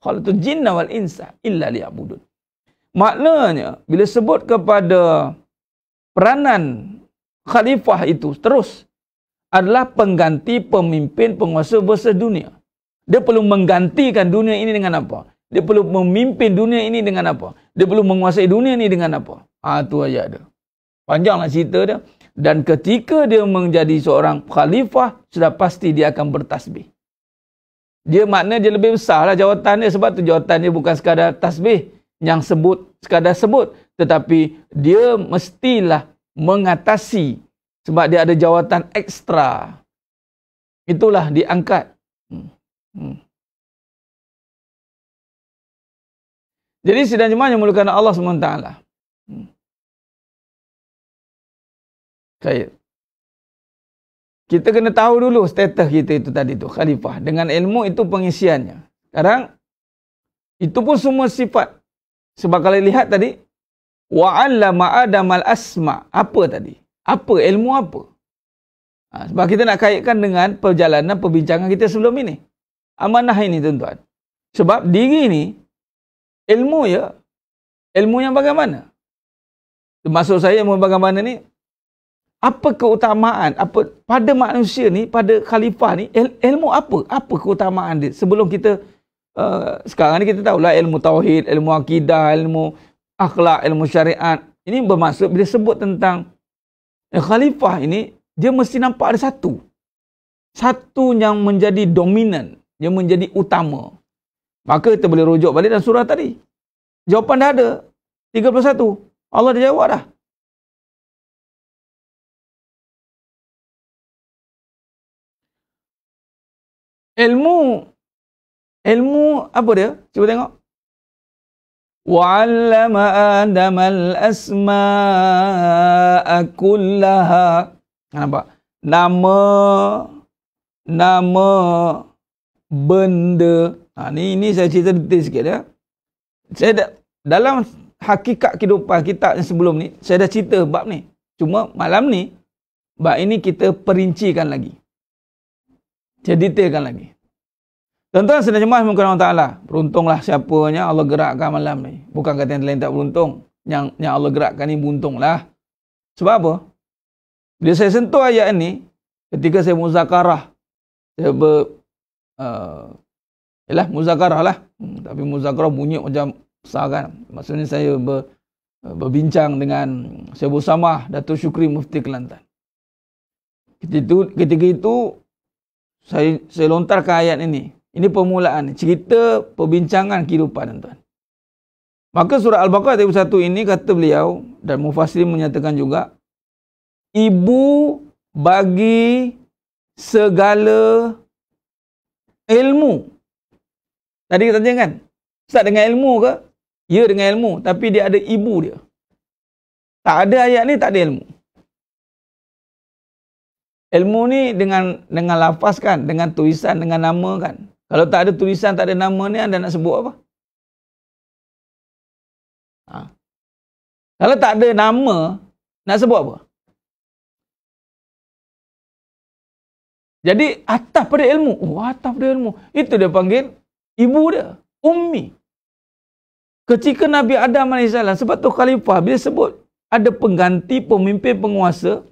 kalau tu jin nawal insa illa liya'budun. Maknanya bila sebut kepada peranan khalifah itu terus adalah pengganti pemimpin penguasa besar dunia. Dia perlu menggantikan dunia ini dengan apa? Dia perlu memimpin dunia ini dengan apa? Dia perlu menguasai dunia ini dengan apa? Ah ha, tu ayat dia. Panjanglah cerita dia dan ketika dia menjadi seorang khalifah sudah pasti dia akan bertasbih. Dia makna dia lebih besarlah jawatan dia sebab tu jawatan dia bukan sekadar tasbih yang sebut sekadar sebut tetapi dia mestilah mengatasi sebab dia ada jawatan ekstra. Itulah diangkat. Hmm. hmm. Jadi sidang jemaah yang mulakan Allah SWT. Saya. Hmm. Kita kena tahu dulu status kita itu tadi tu khalifah dengan ilmu itu pengisiannya. Sekarang itu pun semua sifat. Sebab kalau lihat tadi wa 'allama adamal asma. Apa tadi? Apa ilmu apa? Ha, sebab kita nak kaitkan dengan perjalanan perbincangan kita sebelum ini. Amanah ini tuan-tuan. Sebab diri ni ilmu ya. Ilmu yang bagaimana? Maksud saya ilmu bagaimana ni? Apa keutamaan apa pada manusia ni, pada khalifah ni, il, ilmu apa? Apa keutamaan dia? Sebelum kita, uh, sekarang ni kita tahulah ilmu tauhid, ilmu akidah, ilmu akhlak, ilmu syariat. Ini bermaksud bila sebut tentang eh, khalifah ini, dia mesti nampak ada satu. Satu yang menjadi dominan, yang menjadi utama. Maka kita boleh rujuk balik dalam surah tadi. Jawapan dah ada. 31. Allah dah jawab dah. Ilmu. Ilmu apa dia? Cuba tengok. وَعَلَّمَ آدَمَ الْأَسْمَاءَ كُلَّهَا Nampak? Nama. Nama benda. Ha, ni, ni saya cerita detail sikit ya. Saya dah, dalam hakikat kehidupan kita yang sebelum ni, saya dah cerita bab ni. Cuma malam ni, bab ini kita perincikan lagi. Saya detailkan lagi. Tuan-tuan sedang cemas mungkin Allah Ta'ala. Beruntunglah siapanya Allah gerakkan malam ni. Bukan kata yang lain tak beruntung. Yang, yang Allah gerakkan ni beruntunglah. Sebab apa? Bila saya sentuh ayat ini, ketika saya muzakarah, saya ber, uh, eh, ialah muzakarah lah. Hmm, tapi muzakarah bunyi macam besar kan. Maksudnya saya ber, eh, berbincang dengan Syabu Samah, Datuk Syukri Mufti Kelantan. Ketika itu, ketika itu saya, saya lontarkan ayat ini. Ini permulaan, cerita perbincangan kehidupan tuan-tuan. Maka surah Al-Baqarah ayat 1 ini kata beliau dan Mufassir menyatakan juga ibu bagi segala ilmu. Tadi kita tanya kan, Ustaz dengan ilmu ke? Ya dengan ilmu, tapi dia ada ibu dia. Tak ada ayat ni, tak ada ilmu. Ilmu ni dengan dengan lafaz kan, dengan tulisan, dengan nama kan. Kalau tak ada tulisan, tak ada nama ni, anda nak sebut apa? Ha. Kalau tak ada nama, nak sebut apa? Jadi atas pada ilmu, oh, atas pada ilmu. Itu dia panggil ibu dia, ummi. Ketika Nabi Adam AS, sebab tu khalifah, bila sebut ada pengganti pemimpin penguasa,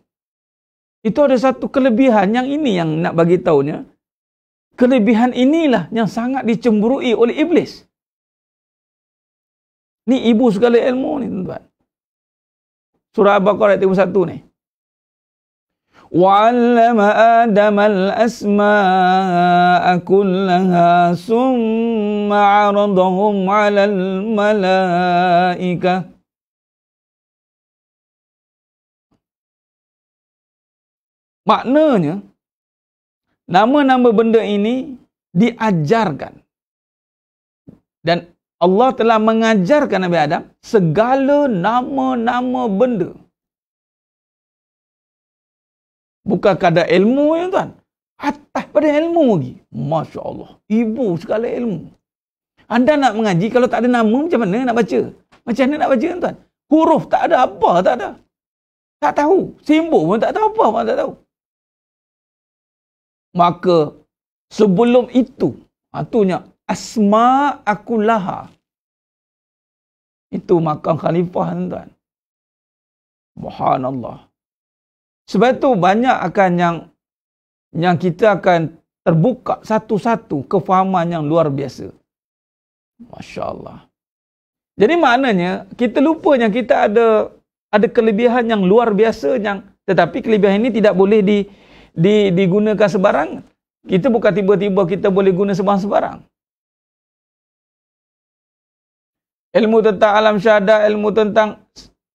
itu ada satu kelebihan yang ini yang nak bagi tahunya. Kelebihan inilah yang sangat dicemburui oleh iblis. Ni ibu segala ilmu ni tuan Surah Al-Baqarah 31 ni. وعلم آدم الأسماء كلها ثم عرضهم على الملائكة Maknanya, nama-nama benda ini diajarkan. Dan Allah telah mengajarkan Nabi Adam segala nama-nama benda. Bukan kadar ilmu ya tuan. Atas pada ilmu lagi. Masya Allah. Ibu segala ilmu. Anda nak mengaji kalau tak ada nama macam mana nak baca? Macam mana nak baca ya, tuan? Huruf tak ada apa tak ada. Tak tahu. Simbol pun tak tahu apa pun tak tahu. Maka sebelum itu. Itunya. Ha, Asma akulaha. Itu makam khalifah ya tuan. Subhanallah. Sebab itu banyak akan yang yang kita akan terbuka satu-satu kefahaman yang luar biasa. Masya Allah. Jadi maknanya kita lupa yang kita ada ada kelebihan yang luar biasa yang tetapi kelebihan ini tidak boleh di, di, digunakan sebarang. Kita bukan tiba-tiba kita boleh guna sebarang-sebarang. Ilmu tentang alam syahadah, ilmu tentang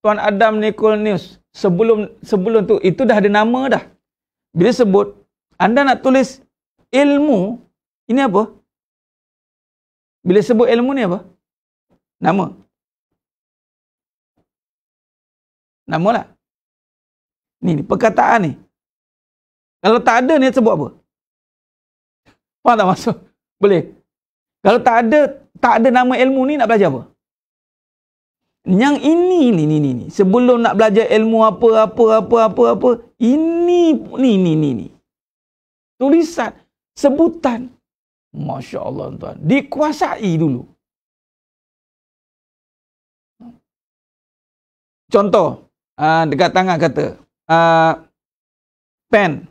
Tuan Adam Nicol News sebelum sebelum tu itu dah ada nama dah. Bila sebut anda nak tulis ilmu ini apa? Bila sebut ilmu ni apa? Nama. Nama lah. Ni, ni perkataan ni. Kalau tak ada ni sebut apa? Faham tak masuk? Boleh. Kalau tak ada tak ada nama ilmu ni nak belajar apa? Yang ini ni ni ni ni. Sebelum nak belajar ilmu apa apa apa apa apa, ini ni ni ni ni. Tulisan sebutan Masya Allah tuan. Dikuasai dulu. Contoh. Uh, dekat tangan kata. Uh, pen.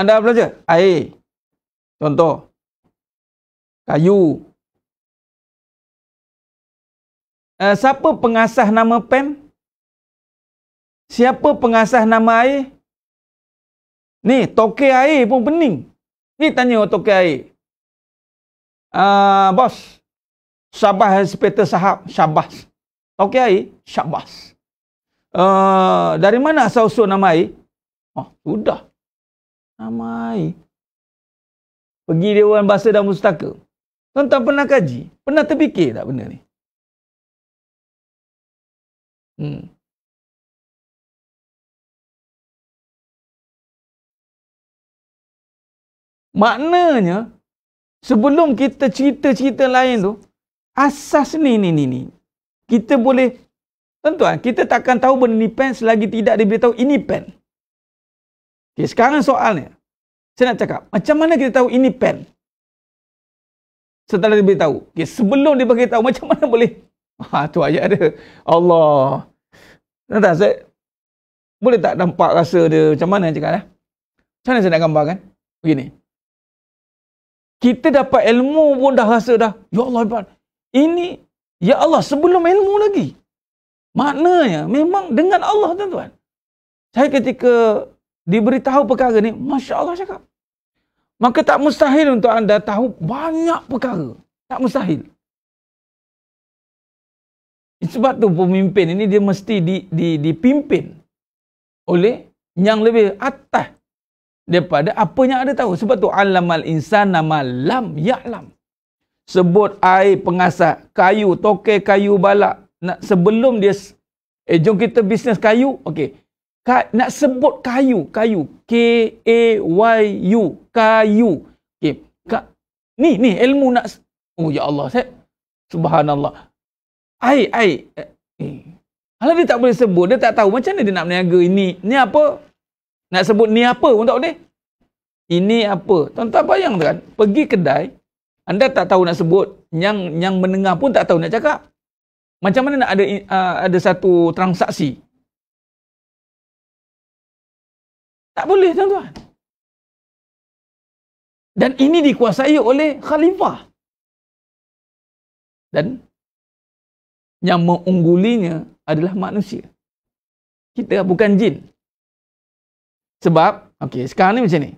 Anda belajar? Air. Contoh. Kayu. uh, siapa pengasah nama pen? Siapa pengasah nama air? Ni, toke air pun pening. Ni tanya toke air. Uh, bos, Sabah Inspector Sahab, Syabas. Toke air, Syabas. Uh, dari mana asal-usul nama air? Oh, sudah. Nama air. Pergi Dewan Bahasa dan Mustaka. Tuan-tuan pernah kaji? Pernah terfikir tak benda ni? Hmm. Maknanya sebelum kita cerita-cerita lain tu asas ni ni ni ni kita boleh tuan-tuan kita takkan tahu benda ni pen selagi tidak diberitahu ini pen. Okey sekarang soalnya saya nak cakap macam mana kita tahu ini pen? Setelah diberitahu. Okey sebelum diberitahu macam mana boleh? Ha tu ayat dia. Allah tentang saya, boleh tak nampak rasa dia macam mana cakap lah? Macam mana saya nak gambarkan? Begini. Kita dapat ilmu pun dah rasa dah. Ya Allah, ini Ya Allah sebelum ilmu lagi. Maknanya memang dengan Allah tuan-tuan. Saya ketika diberitahu perkara ni, Masya Allah cakap. Maka tak mustahil untuk anda tahu banyak perkara. Tak mustahil. Eh, sebab tu pemimpin ini dia mesti di, di, dipimpin oleh yang lebih atas daripada apa yang ada tahu. Sebab tu alamal insan nama lam ya'lam. Sebut air pengasah, kayu, tokek kayu balak. Nak sebelum dia, eh jom kita bisnes kayu. Okey. Ka, nak sebut kayu, kayu. K-A-Y-U, kayu. Okey. Ka, ni, ni ilmu nak, oh ya Allah, saya, subhanallah air air eh, eh. kalau dia tak boleh sebut dia tak tahu macam mana dia nak berniaga ini ni apa nak sebut ni apa pun tak boleh ini apa tuan-tuan bayang kan pergi kedai anda tak tahu nak sebut yang yang menengah pun tak tahu nak cakap macam mana nak ada uh, ada satu transaksi tak boleh tuan-tuan dan ini dikuasai oleh khalifah dan yang mengunggulinya adalah manusia. Kita bukan jin. Sebab, okey, sekarang ni macam ni.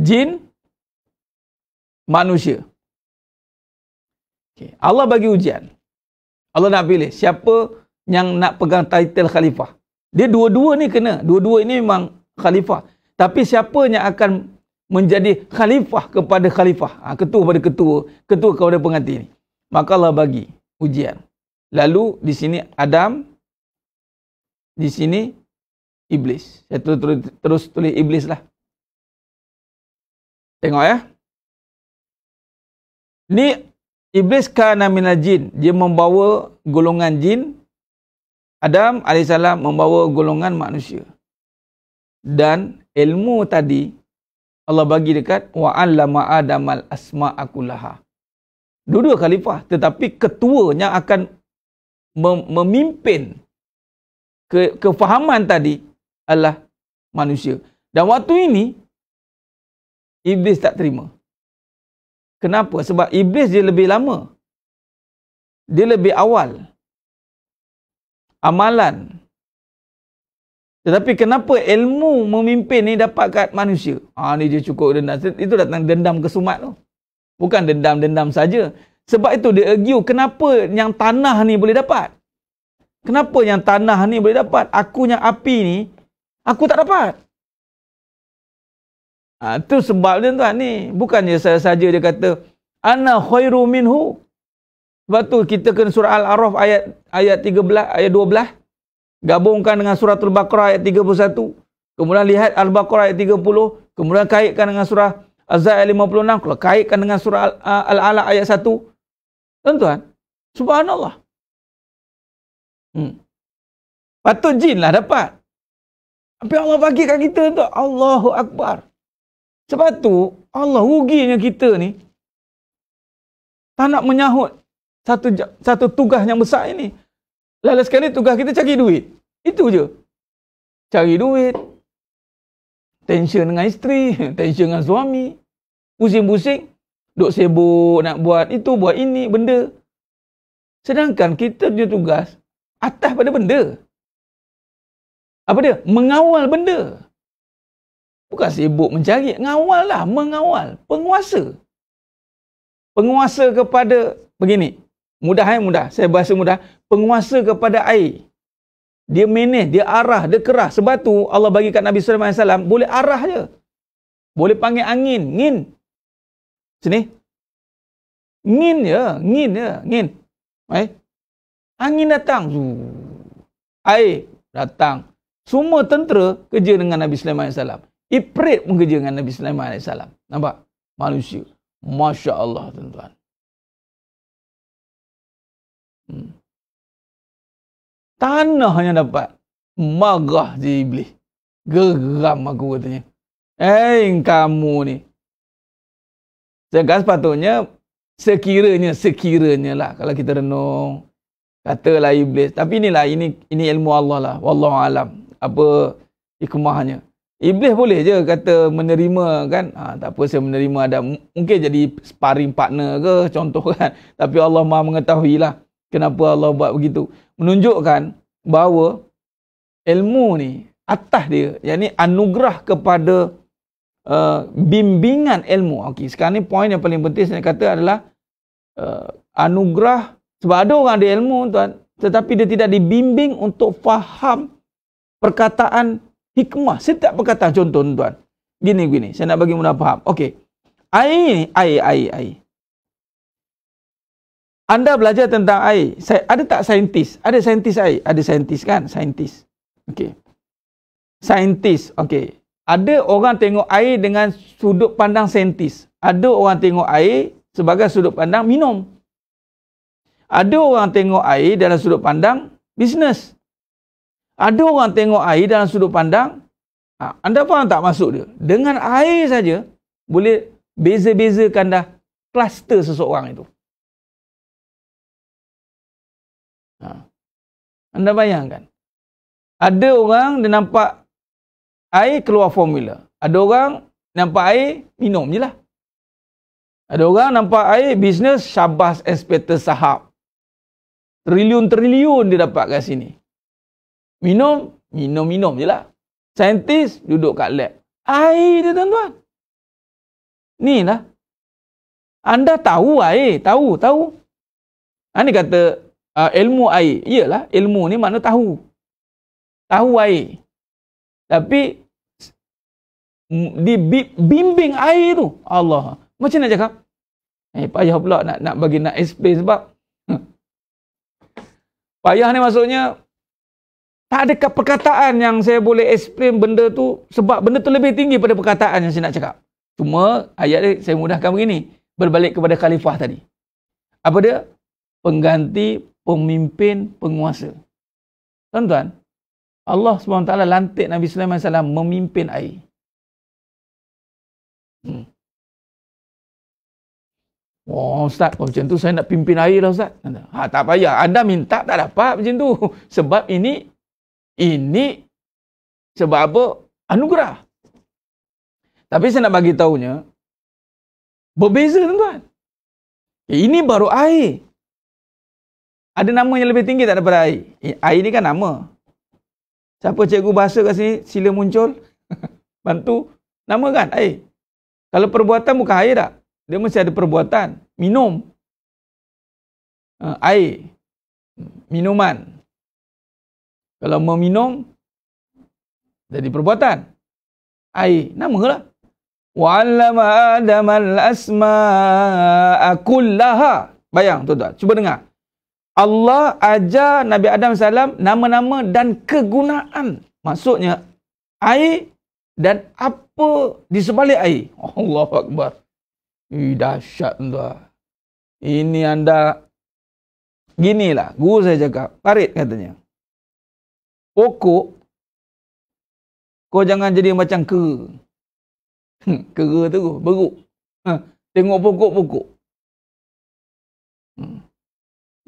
Jin, manusia. Okay. Allah bagi ujian. Allah nak pilih siapa yang nak pegang title khalifah. Dia dua-dua ni kena. Dua-dua ini memang khalifah. Tapi siapa yang akan menjadi khalifah kepada khalifah. Ha, ketua kepada ketua. Ketua kepada pengganti ni. Maka Allah bagi ujian. Lalu di sini Adam, di sini iblis. Saya terus, terus, terus tulis iblis lah. Tengok ya. Ni iblis kana minal jin. Dia membawa golongan jin. Adam AS membawa golongan manusia. Dan ilmu tadi Allah bagi dekat wa 'allama Adamal asma'a kullaha dua-dua khalifah tetapi ketuanya akan mem- memimpin ke- kefahaman tadi adalah manusia dan waktu ini iblis tak terima kenapa sebab iblis dia lebih lama dia lebih awal amalan tetapi kenapa ilmu memimpin ni dapat kat manusia? Ah ni dia cukup dendam. Itu datang dendam kesumat tu. Bukan dendam-dendam saja. Sebab itu dia argue kenapa yang tanah ni boleh dapat? Kenapa yang tanah ni boleh dapat? Aku yang api ni, aku tak dapat. Ha, itu sebabnya tuan ni. Bukannya saya saja dia kata, Ana khairu minhu. Sebab tu kita kena surah Al-Araf ayat ayat 13, ayat 12. Gabungkan dengan surah Al-Baqarah ayat 31. Kemudian lihat Al-Baqarah ayat 30. Kemudian kaitkan dengan surah Azza zay ayat 56 kalau kaitkan dengan surah uh, Al-Ala ayat 1. Tuan-tuan, subhanallah. Hmm. Patut jin lah dapat. Tapi Allah bagi kat kita tu, Allahu Akbar. Sebab tu, Allah ruginya kita ni, tak nak menyahut satu satu tugas yang besar ini. Lalu sekali tugas kita cari duit. Itu je. Cari duit. Tension dengan isteri. Tension dengan suami pusing-pusing duk sibuk nak buat itu buat ini benda sedangkan kita punya tugas atas pada benda apa dia mengawal benda bukan sibuk mencari mengawal lah mengawal penguasa penguasa kepada begini mudah eh mudah saya bahasa mudah penguasa kepada air dia menih, dia arah, dia kerah Sebab tu Allah bagi kat Nabi SAW boleh arah je. Boleh panggil angin, ngin, sini. Ngin ya, ngin ya, ngin. Eh? Angin datang. Air datang. Semua tentera kerja dengan Nabi Sulaiman AS. Iprit pun kerja dengan Nabi Sulaiman AS. Nampak? Manusia. Masya Allah tuan-tuan. Hmm. Tanah yang dapat. Marah di Iblis. Geram aku katanya. Eh, kamu ni. Sedangkan sepatutnya sekiranya sekiranya lah kalau kita renung katalah iblis tapi inilah ini ini ilmu Allah lah wallahu alam apa hikmahnya iblis boleh je kata menerima kan ha, tak apa saya menerima ada mungkin jadi sparring partner ke contoh kan tapi Allah Maha mengetahui lah kenapa Allah buat begitu menunjukkan bahawa ilmu ni atas dia yakni anugerah kepada Uh, bimbingan ilmu. Okey, sekarang ni poin yang paling penting saya kata adalah uh, anugerah sebab ada orang ada ilmu tuan tetapi dia tidak dibimbing untuk faham perkataan hikmah setiap perkataan contoh tuan. Gini gini, saya nak bagi mudah faham. Okey. Air ni, air air air. Anda belajar tentang air. Saya, ada tak saintis? Ada saintis air? Ada saintis kan? Saintis. Okey. Saintis. Okey. Ada orang tengok air dengan sudut pandang saintis. Ada orang tengok air sebagai sudut pandang minum. Ada orang tengok air dalam sudut pandang bisnes. Ada orang tengok air dalam sudut pandang ha, anda faham tak masuk dia? Dengan air saja boleh beza-bezakan dah kluster seseorang itu. Ha. Anda bayangkan. Ada orang dia nampak air keluar formula. Ada orang nampak air, minum je lah. Ada orang nampak air, bisnes syabas inspektor sahab. Triliun-triliun dia dapat kat sini. Minum, minum-minum je lah. Saintis duduk kat lab. Air dia tuan-tuan. Ni lah. Anda tahu air, tahu, tahu. Ini ha, kata uh, ilmu air. Yalah, ilmu ni mana tahu. Tahu air. Tapi dibimbing air tu Allah. Macam nak cakap? Eh payah pula nak nak bagi nak explain sebab hmm. payah ni maksudnya tak ada perkataan yang saya boleh explain benda tu sebab benda tu lebih tinggi pada perkataan yang saya nak cakap. Cuma ayat ni saya mudahkan begini. Berbalik kepada khalifah tadi. Apa dia? Pengganti pemimpin penguasa. Tuan-tuan, Allah SWT lantik Nabi Sulaiman AS memimpin air. Hmm. Oh, Ustaz, kalau oh, macam tu saya nak pimpin air lah Ustaz. Ha, tak payah. Anda minta tak dapat macam tu. Sebab ini, ini sebab apa? Anugerah. Tapi saya nak bagi tahunya, berbeza tuan-tuan. Eh, ini baru air. Ada nama yang lebih tinggi tak daripada air? Eh, air ni kan nama. Siapa cikgu bahasa kat sini? Sila muncul. Bantu. Nama kan? Air. Kalau perbuatan bukan air tak? Dia mesti ada perbuatan. Minum. Ha, air. Minuman. Kalau mau minum jadi perbuatan. Air. Nama lah. Wa'allama adamal asma'akullaha. Bayang tuan-tuan. Cuba dengar. Allah ajar Nabi Adam SAW nama-nama dan kegunaan. Maksudnya, air dan apa di sebalik air. Allah Akbar. Ih, dahsyat tuan. Ini anda, gini lah guru saya cakap, parit katanya. Pokok, kau jangan jadi macam kera. Hmm, kera tu, beruk. Ha, tengok pokok-pokok.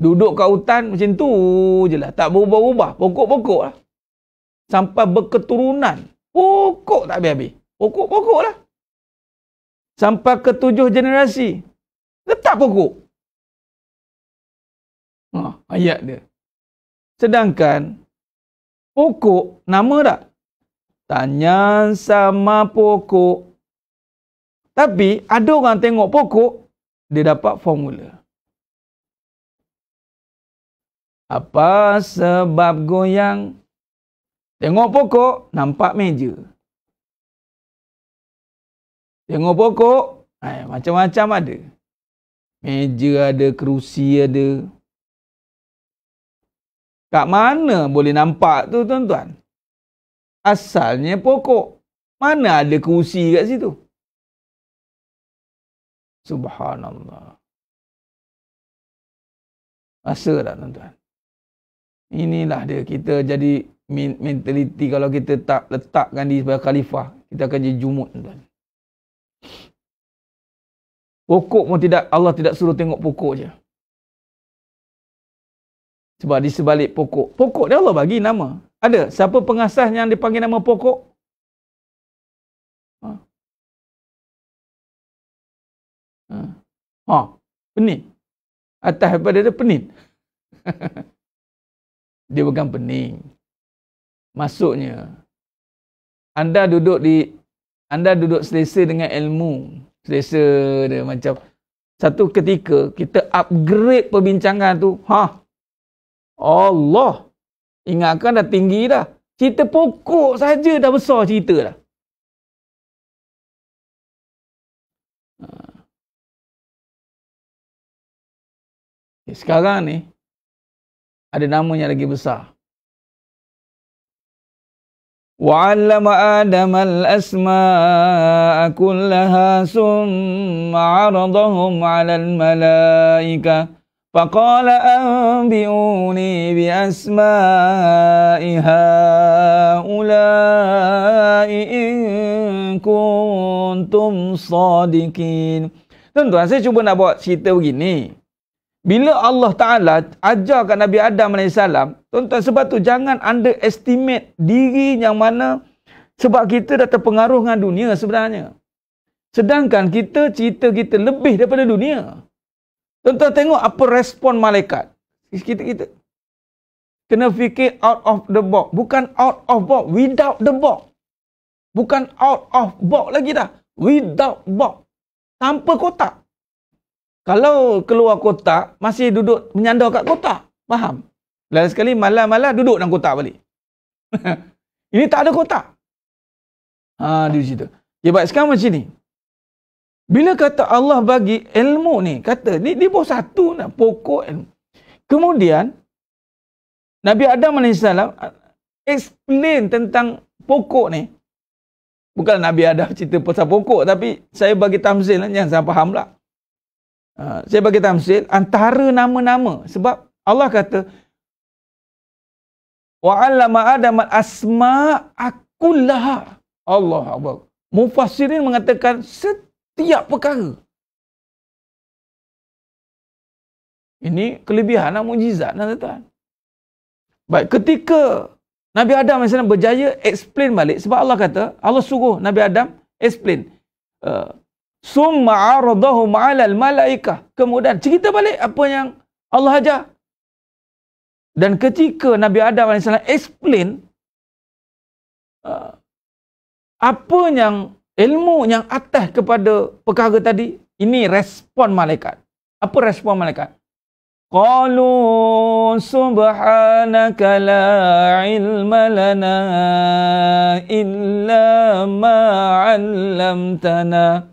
Duduk kat hutan macam tu je lah. Tak berubah-ubah. Pokok-pokok lah. Sampai berketurunan. Pokok tak habis-habis. Pokok-pokok lah. Sampai ketujuh generasi. Tetap pokok. Ha, ayat dia. Sedangkan, pokok nama tak? Tanya sama pokok. Tapi, ada orang tengok pokok, dia dapat formula. Apa sebab goyang? Tengok pokok, nampak meja. Tengok pokok, macam-macam ada. Meja ada, kerusi ada. Kat mana boleh nampak tu tuan-tuan? Asalnya pokok. Mana ada kerusi kat situ? Subhanallah. Rasa tak tuan-tuan? inilah dia kita jadi mentaliti kalau kita tak letakkan di sebagai khalifah kita akan jadi jumut tuan pokok pun tidak Allah tidak suruh tengok pokok je sebab di sebalik pokok pokok dia Allah bagi nama ada siapa pengasas yang dipanggil nama pokok ha ha, ha. penit atas daripada dia penin dia pegang pening. Maksudnya, anda duduk di anda duduk selesa dengan ilmu. Selesa dia macam satu ketika kita upgrade perbincangan tu. Ha. Allah. Ingatkan dah tinggi dah. Cerita pokok saja dah besar cerita dah. Ha. Eh, sekarang ni, ada nama yang lagi besar. Wa'allama Adam al-asma'a kullaha summa 'aradahum 'ala al-mala'ika faqala anbi'uni bi asma'iha ula'i in kuntum sadikin. Tuan-tuan, saya cuba nak buat cerita begini. Bila Allah Ta'ala ajar Nabi Adam AS, tuan-tuan, sebab tu jangan underestimate diri yang mana sebab kita dah terpengaruh dengan dunia sebenarnya. Sedangkan kita, cerita kita lebih daripada dunia. Tuan-tuan tengok apa respon malaikat. Kita, kita kena fikir out of the box. Bukan out of box, without the box. Bukan out of box lagi dah. Without box. Tanpa kotak. Kalau keluar kotak, masih duduk menyandar kat kotak. Faham? Lain sekali malam-malam duduk dalam kotak balik. Ini tak ada kotak. Ha, di situ. Ya, baik. Sekarang macam ni. Bila kata Allah bagi ilmu ni, kata, ni, ni pun satu nak pokok ilmu. Kemudian, Nabi Adam AS explain tentang pokok ni. Bukan Nabi Adam cerita pasal pokok, tapi saya bagi tamzil yang saya faham lah. Ha, saya bagi tamsil antara nama-nama sebab Allah kata wa 'allama Adam al asma kullaha. Allah Akbar. Mufassirin mengatakan setiap perkara. Ini kelebihan dan mujizat dan tuan. Baik, ketika Nabi Adam misalnya berjaya explain balik sebab Allah kata, Allah suruh Nabi Adam explain. Uh, summa aradahu ma'al malaikah kemudian cerita balik apa yang Allah ajar dan ketika Nabi Adam AS explain uh, apa yang ilmu yang atas kepada perkara tadi ini respon malaikat apa respon malaikat qalu subhanaka la ilma lana illa ma 'allamtana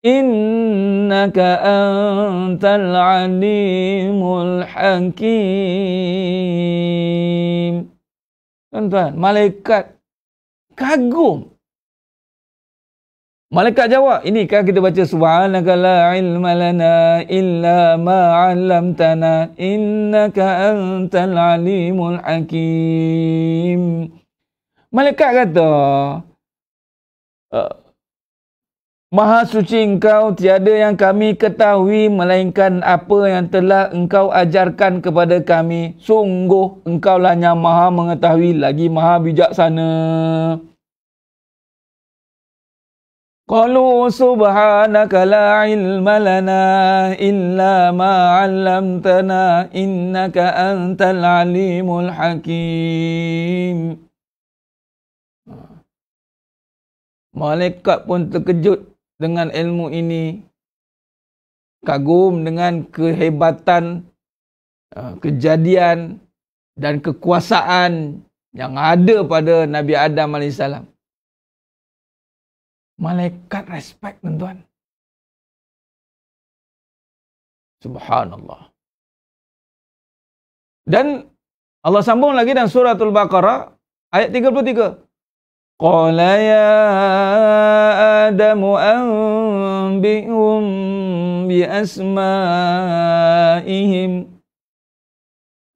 Innaka أنت العليم الحكيم Tuan-tuan, malaikat kagum. Malaikat jawab, ini kan kita baca subhanaka la ilma lana illa ma'alamtana. innaka antal alimul hakim. Malaikat kata, eh, Maha suci engkau, tiada yang kami ketahui melainkan apa yang telah engkau ajarkan kepada kami. Sungguh engkau lah yang maha mengetahui lagi maha bijaksana. Qalu subhanaka la ilma lana illa ma 'allamtana innaka antal alimul hakim. Malaikat pun terkejut dengan ilmu ini, kagum dengan kehebatan uh, kejadian dan kekuasaan yang ada pada Nabi Adam AS. Malaikat respect tuan-tuan. Subhanallah. Dan Allah sambung lagi dalam surah Al-Baqarah ayat 33. قال يا آدم أنبئهم بأسمائهم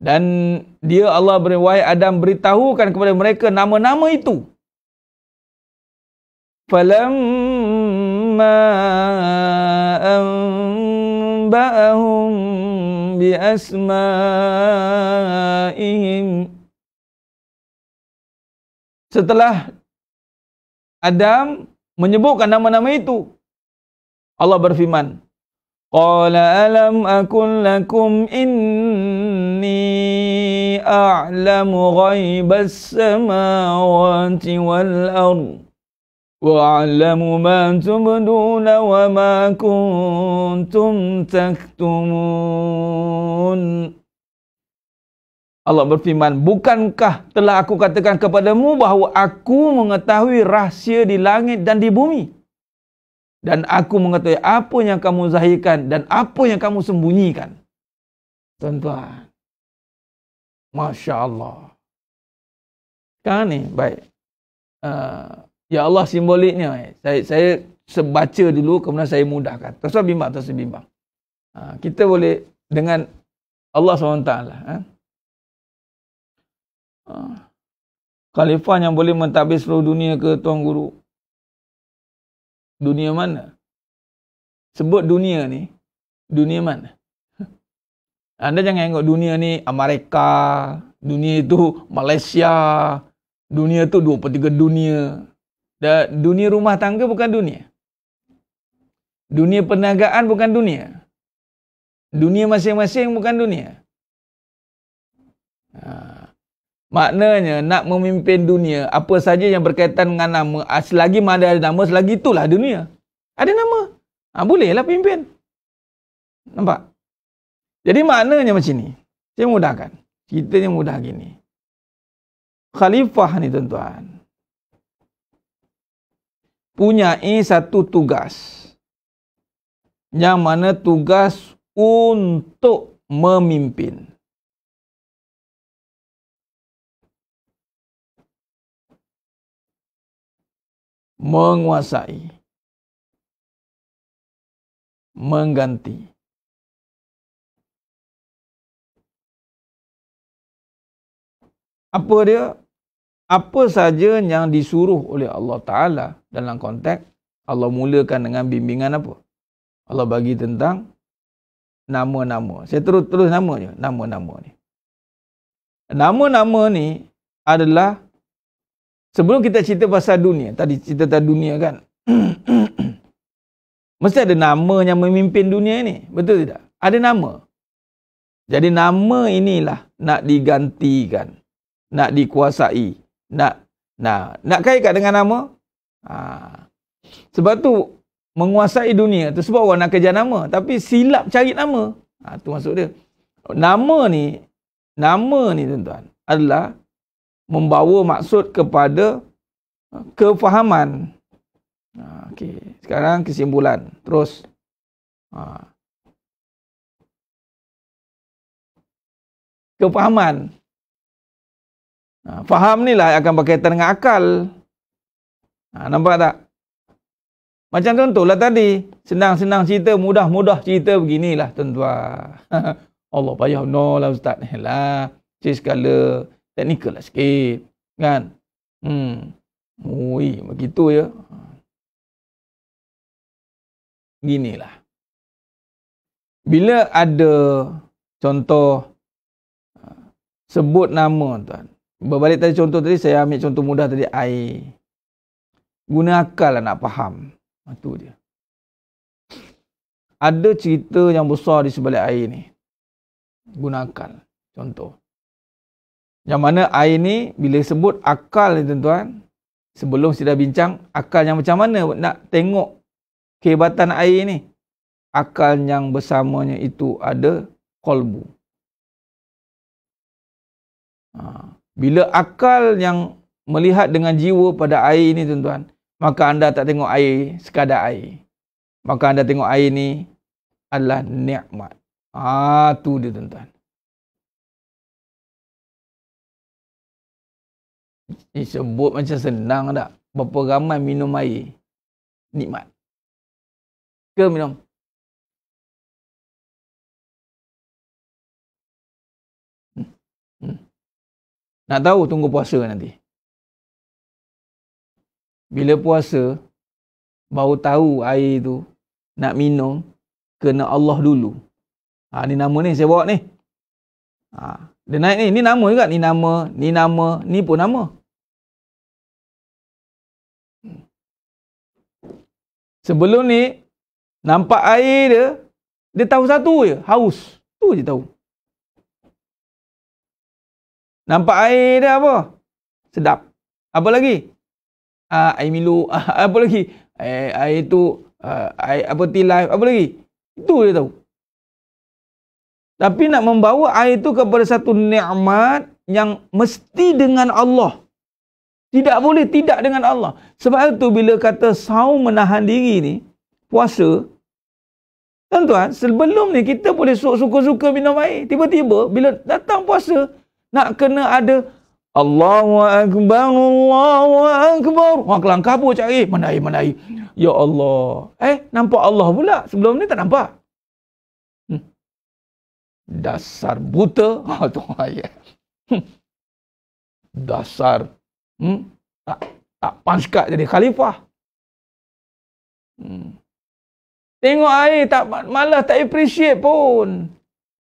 dan dia Allah beri Adam beritahukan kepada mereka nama-nama itu. Falamma anba'ahum bi asma'ihim Setelah Adam menyebutkan nama-nama itu. Allah berfirman, Qala alam akun lakum inni a'lamu ghaibas samawati wal ard wa a'lamu ma tubduna wa ma kuntum taktumun Allah berfirman, Bukankah telah aku katakan kepadamu bahawa aku mengetahui rahsia di langit dan di bumi? Dan aku mengetahui apa yang kamu zahirkan dan apa yang kamu sembunyikan. Tuan-tuan. Masya Allah. Sekarang ni, baik. Uh, ya Allah simboliknya. Eh. Saya, saya sebaca dulu kemudian saya mudahkan. Tuan-tuan bimbang, tuan bimbang. Uh, kita boleh dengan Allah SWT. Eh? Ha. Khalifah yang boleh mentadbir seluruh dunia ke Tuan Guru? Dunia mana? Sebut dunia ni, dunia mana? Anda jangan ingat dunia ni Amerika, dunia itu Malaysia, dunia tu dua per tiga dunia. Dan dunia rumah tangga bukan dunia. Dunia perniagaan bukan dunia. Dunia masing-masing bukan dunia. Maknanya nak memimpin dunia, apa saja yang berkaitan dengan nama, ah, selagi mana ada nama, selagi itulah dunia. Ada nama. Ha, bolehlah pimpin. Nampak? Jadi maknanya macam ni. Saya mudahkan. Kita yang mudah gini. Khalifah ni tuan-tuan. Punyai satu tugas. Yang mana tugas untuk memimpin. menguasai, mengganti. Apa dia? Apa saja yang disuruh oleh Allah Ta'ala dalam konteks Allah mulakan dengan bimbingan apa? Allah bagi tentang nama-nama. Saya terus-terus nama nama-nama ni. Nama-nama ni adalah Sebelum kita cerita pasal dunia, tadi cerita tentang dunia kan. Mesti ada nama yang memimpin dunia ini. Betul tidak? Ada nama. Jadi nama inilah nak digantikan. Nak dikuasai. Nak nak, nak kaitkan dengan nama. Ha. Sebab tu menguasai dunia tu sebab orang nak kejar nama. Tapi silap cari nama. Itu ha, maksud dia. Nama ni, nama ni tuan-tuan adalah membawa maksud kepada uh, kefahaman. Ah, okey, sekarang kesimpulan. Terus. Ah. Kefahaman. Ah, faham ni lah akan berkaitan dengan akal. Nampak tak? Macam contohlah tadi. Senang-senang cerita, mudah-mudah cerita beginilah tuan-tuan. Allah payah no lah Ustaz. Lah, cik sekala teknikal lah sikit kan hmm ui begitu ya lah. bila ada contoh ah, sebut nama tuan berbalik tadi contoh tadi saya ambil contoh mudah tadi air guna akal lah nak faham itu ah, dia ada cerita yang besar di sebalik air ni gunakan contoh yang mana air ni bila sebut akal ni tuan-tuan, sebelum saya dah bincang akal yang macam mana nak tengok kehebatan air ni. Akal yang bersamanya itu ada kolbu. Ha, bila akal yang melihat dengan jiwa pada air ini tuan-tuan, maka anda tak tengok air sekadar air. Maka anda tengok air ini adalah nikmat. Ah, tu dia tuan-tuan. disebut macam senang tak? Berapa ramai minum air? Nikmat. Ke minum? Hmm. Hmm. Nak tahu tunggu puasa nanti. Bila puasa baru tahu air tu nak minum kena Allah dulu. Ha ni nama ni saya bawa ni. Ha dia naik ni, eh, ni nama juga. Ni nama, ni nama, ni pun nama. Sebelum ni, nampak air dia, dia tahu satu je, haus. Tu je tahu. Nampak air dia apa? Sedap. Apa lagi? Uh, air milu, uh, apa lagi? Air, eh, air tu, uh, air apa tea life, apa lagi? Itu dia tahu. Tapi nak membawa air itu kepada satu nikmat yang mesti dengan Allah. Tidak boleh tidak dengan Allah. Sebab itu bila kata saum menahan diri ni, puasa, tuan-tuan, sebelum ni kita boleh suka-suka minum air. Tiba-tiba bila datang puasa, nak kena ada Allahu Akbar, Allahu Akbar. Wah, kelang kabur cari. Mana air, mana air. Ya Allah. Eh, nampak Allah pula. Sebelum ni tak nampak dasar buta ha, tu ayat dasar hmm, tak tak pangkat jadi khalifah hmm. tengok air tak malah tak appreciate pun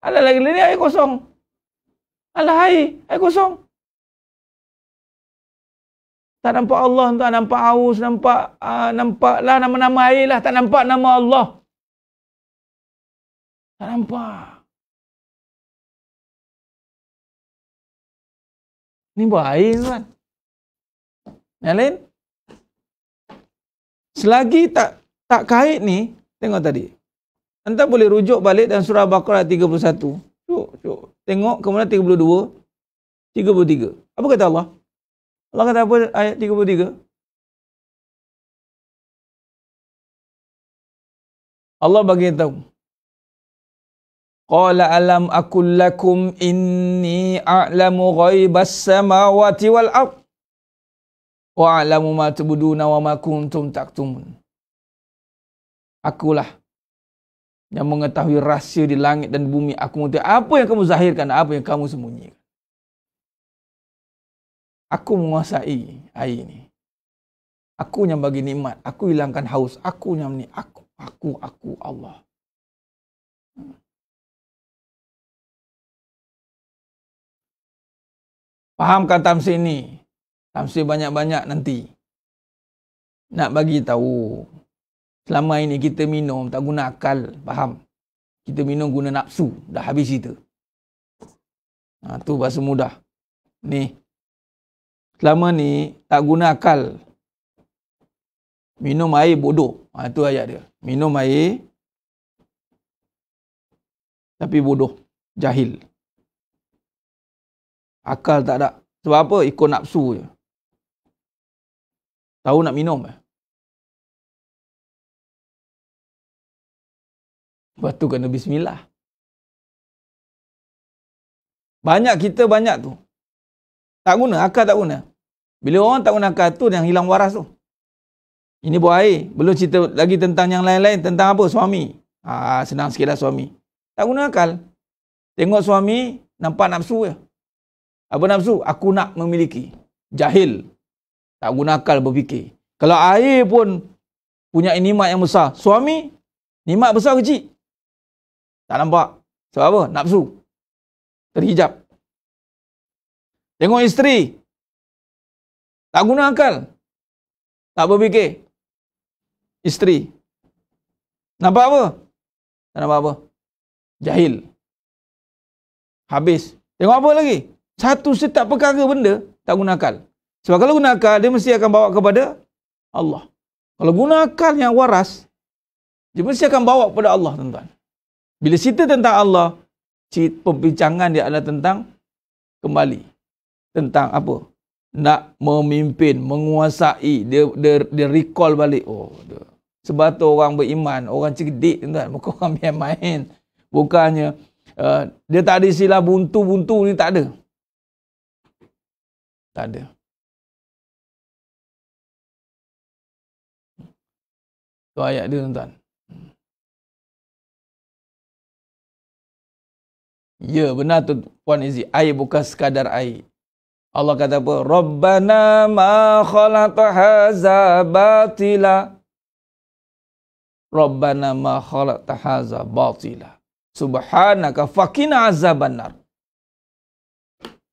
ada lagi ni air kosong ada air air kosong tak nampak Allah tak nampak aus nampak uh, lah nama-nama air lah tak nampak nama Allah tak nampak Ini buah air tuan. Yang lain? Selagi tak tak kait ni, tengok tadi. Anda boleh rujuk balik dalam surah Bakara 31. Cuk, cuk. Tengok kemudian 32, 33. Apa kata Allah? Allah kata apa ayat 33? Allah bagi tahu. Qala alam akul lakum inni a'lamu ghaibas samawati wal ard wa a'lamu ma tubduna wa ma kuntum taktumun. Akulah yang mengetahui rahsia di langit dan bumi. Aku mengerti apa yang kamu zahirkan, apa yang kamu sembunyikan. Aku menguasai air ini. Aku yang bagi nikmat, aku hilangkan haus, aku yang ni aku, aku, aku Allah. Fahamkan tamsir ni. Tamsir banyak-banyak nanti. Nak bagi tahu. Selama ini kita minum tak guna akal. Faham? Kita minum guna nafsu. Dah habis cerita. Ha, tu bahasa mudah. Ni. Selama ni tak guna akal. Minum air bodoh. Ha, tu ayat dia. Minum air. Tapi bodoh. Jahil. Akal tak ada. Sebab apa? Ikut nafsu je. Tahu nak minum eh. Lepas tu kena bismillah. Banyak kita banyak tu. Tak guna, akal tak guna. Bila orang tak guna akal tu, yang hilang waras tu. Ini buah air. Belum cerita lagi tentang yang lain-lain. Tentang apa? Suami. Ah, senang sikit lah suami. Tak guna akal. Tengok suami, nampak nafsu je. Ya. Apa nafsu? Aku nak memiliki. Jahil. Tak guna akal berfikir. Kalau air pun punya nikmat yang besar. Suami, nikmat besar kecil. Tak nampak. Sebab apa? Nafsu. Terhijab. Tengok isteri. Tak guna akal. Tak berfikir. Isteri. Nampak apa? Tak nampak apa. Jahil. Habis. Tengok apa lagi? satu setiap perkara benda tak guna akal. Sebab kalau guna akal, dia mesti akan bawa kepada Allah. Kalau guna akal yang waras, dia mesti akan bawa kepada Allah, tuan-tuan. Bila cerita tentang Allah, cerita pembincangan dia adalah tentang kembali. Tentang apa? Nak memimpin, menguasai, dia, dia, dia recall balik. Oh, dia. Sebab tu orang beriman, orang cerdik, tuan-tuan. Bukan orang main-main. Bukannya, uh, dia tak ada istilah buntu-buntu ni, tak ada. Tak ada. Itu ayat dia tuan-tuan. Ya benar tu Puan Izzy. Air bukan sekadar air. Allah kata apa? Rabbana ma khalaqa haza batila. Rabbana ma khalaqa haza batila. Subhanaka faqina azaban nar.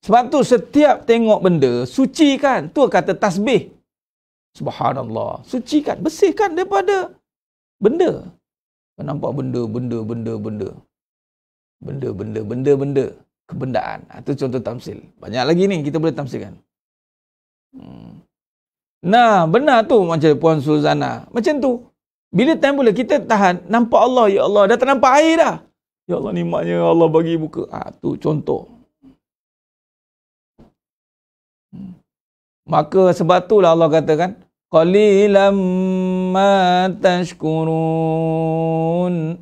Sebab tu setiap tengok benda, suci kan Tu kata tasbih. Subhanallah. suci Sucikan, bersihkan daripada benda. Nampak benda, benda, benda, benda. Benda, benda, benda, benda. Kebendaan. Itu ha, contoh tamsil. Banyak lagi ni kita boleh tamsilkan. Hmm. Nah, benar tu macam Puan Suzana. Macam tu. Bila time pula kita tahan, nampak Allah, Ya Allah. Dah tak nampak air dah. Ya Allah, nikmatnya Allah bagi buka. Ah, ha, tu contoh. Maka sebab lah Allah katakan qalilam ma tashkurun.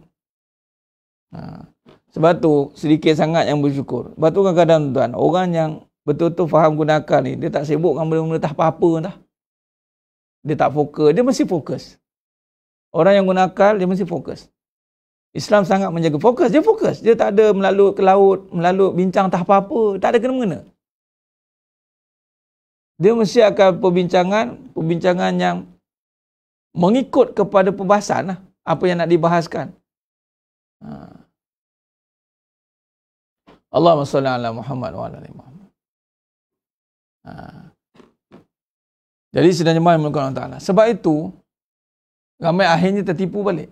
Ha. Sebab tu sedikit sangat yang bersyukur. Sebab tu kadang-kadang tuan, orang yang betul-betul faham guna akal ni, dia tak sibuk dengan benda-benda tak apa-apa dah. Dia tak fokus, dia mesti fokus. Orang yang guna akal, dia mesti fokus. Islam sangat menjaga fokus, dia fokus. Dia tak ada melalui ke laut, melalui bincang tak apa-apa, tak ada kena-mengena dia mesti akan perbincangan perbincangan yang mengikut kepada pembahasan lah, apa yang nak dibahaskan ha. Allahumma salli ala Muhammad wa ala Muhammad ha. jadi sedang jemaah yang menggunakan Allah Ta'ala sebab itu ramai akhirnya tertipu balik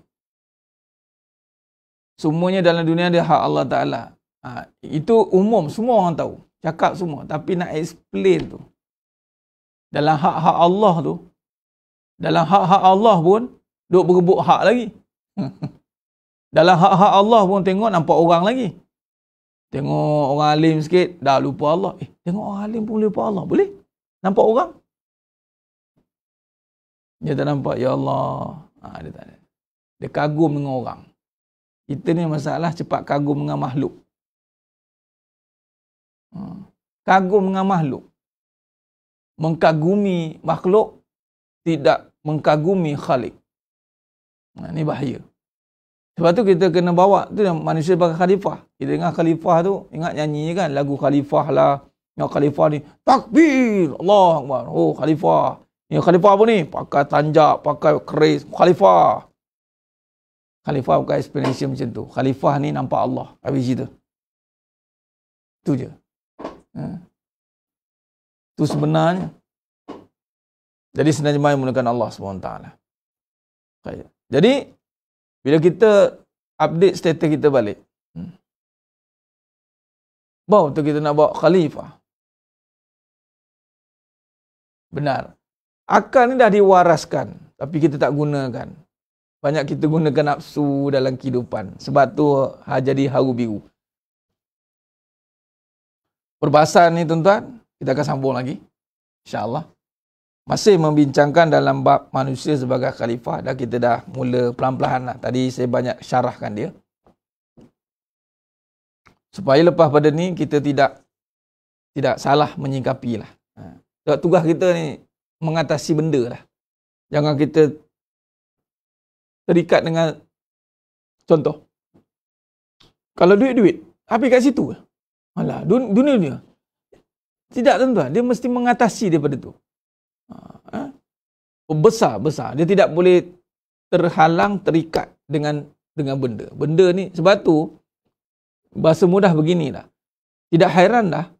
Semuanya dalam dunia ada hak Allah Ta'ala. Ha, itu umum. Semua orang tahu. Cakap semua. Tapi nak explain tu dalam hak-hak Allah tu dalam hak-hak Allah pun duk berebut hak lagi dalam hak-hak Allah pun tengok nampak orang lagi tengok orang alim sikit dah lupa Allah eh tengok orang alim pun lupa Allah boleh nampak orang dia tak nampak ya Allah ha, dia tak dia kagum dengan orang kita ni masalah cepat kagum dengan makhluk ha. kagum dengan makhluk mengkagumi makhluk tidak mengkagumi khalik. Nah, ini bahaya. Sebab tu kita kena bawa tu manusia bagi khalifah. Kita dengar khalifah tu ingat nyanyi kan lagu khalifah lah. Ya khalifah ni takbir Allah Akbar. Oh khalifah. Ni ya, khalifah apa ni? Pakai tanjak, pakai keris, khalifah. Khalifah bukan explanation macam tu. Khalifah ni nampak Allah. Habis cerita. Tu je. Ha? Tu sebenarnya. Jadi senajmah yang menggunakan Allah SWT. Jadi, bila kita update status kita balik. Hmm. Bahawa tu kita nak bawa khalifah. Benar. Akal ni dah diwaraskan. Tapi kita tak gunakan. Banyak kita gunakan nafsu dalam kehidupan. Sebab tu ha, jadi haru biru. Perbahasan ni tuan-tuan. Kita akan sambung lagi. InsyaAllah. Masih membincangkan dalam bab manusia sebagai khalifah. Dah kita dah mula pelan-pelan lah. Tadi saya banyak syarahkan dia. Supaya lepas pada ni kita tidak tidak salah menyingkapi lah. Ha. tugas kita ni mengatasi benda lah. Jangan kita terikat dengan contoh. Kalau duit-duit, habis kat situ ke? Alah, dunia-dunia. Tidak tentu, Dia mesti mengatasi daripada itu. Ha, ha? oh, Besar-besar. Dia tidak boleh terhalang, terikat dengan dengan benda. Benda ni sebab tu bahasa mudah beginilah. Tidak hairanlah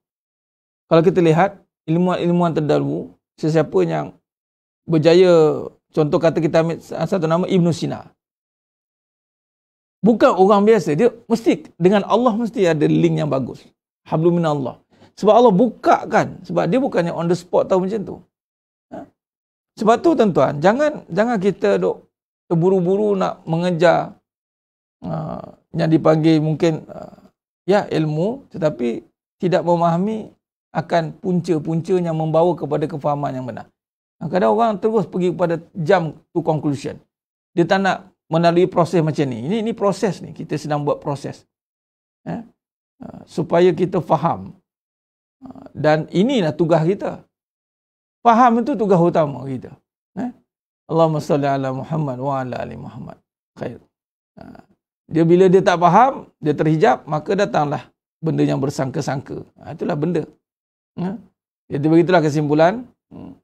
kalau kita lihat ilmuan-ilmuan terdahulu sesiapa yang berjaya contoh kata kita ambil satu nama Ibn Sina. Bukan orang biasa. Dia mesti dengan Allah mesti ada link yang bagus. Hablu minallah. Sebab Allah bukakan. Sebab dia bukannya on the spot tahu macam tu. Ha? Sebab tu tuan-tuan, jangan, jangan kita dok terburu-buru nak mengejar uh, yang dipanggil mungkin uh, ya ilmu tetapi tidak memahami akan punca-punca yang membawa kepada kefahaman yang benar. Kadang-kadang orang terus pergi kepada jam to conclusion. Dia tak nak melalui proses macam ni. Ini, ini proses ni. Kita sedang buat proses. Eh? supaya kita faham dan inilah tugas kita. Faham itu tugas utama kita. Eh? Allahumma salli ala Muhammad wa ala ali Muhammad. Khair. Ha. Dia bila dia tak faham, dia terhijab, maka datanglah benda yang bersangka-sangka. Ha, itulah benda. Ha. Jadi begitulah kesimpulan. Hmm.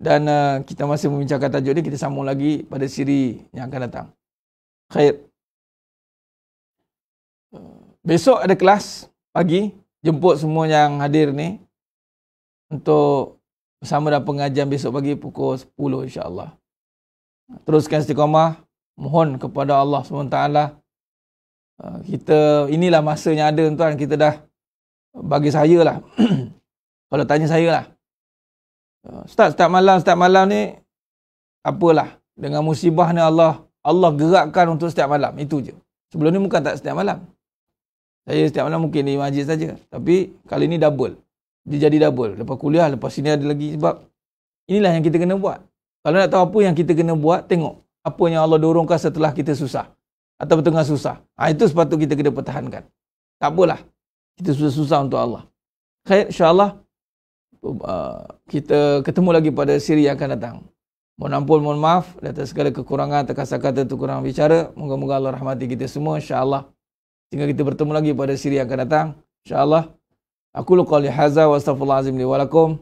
Dan uh, kita masih membincangkan tajuk ini, kita sambung lagi pada siri yang akan datang. Khair. Uh, besok ada kelas pagi jemput semua yang hadir ni untuk bersama dalam pengajian besok pagi pukul 10 insya-Allah. Teruskan istiqamah, mohon kepada Allah SWT uh, kita inilah masa masanya ada tuan kita dah bagi saya lah kalau tanya saya lah uh, start start malam start malam ni apalah dengan musibah ni Allah Allah gerakkan untuk setiap malam itu je sebelum ni bukan tak setiap malam saya setiap malam mungkin di majlis saja. Tapi kali ini double. Dia jadi double. Lepas kuliah, lepas sini ada lagi. Sebab inilah yang kita kena buat. Kalau nak tahu apa yang kita kena buat, tengok. Apa yang Allah dorongkan setelah kita susah. Atau tengah susah. Ha, itu sepatut kita kena pertahankan. Tak apalah. Kita susah-susah untuk Allah. Khair, insyaAllah. Uh, kita ketemu lagi pada siri yang akan datang. Mohon ampun, mohon maaf. Datang segala kekurangan, terkasar kata, terkurang bicara. Moga-moga Allah rahmati kita semua. InsyaAllah. Sehingga kita bertemu lagi pada siri yang akan datang. InsyaAllah. Aku lukali haza wa astagfirullahaladzim li walakum.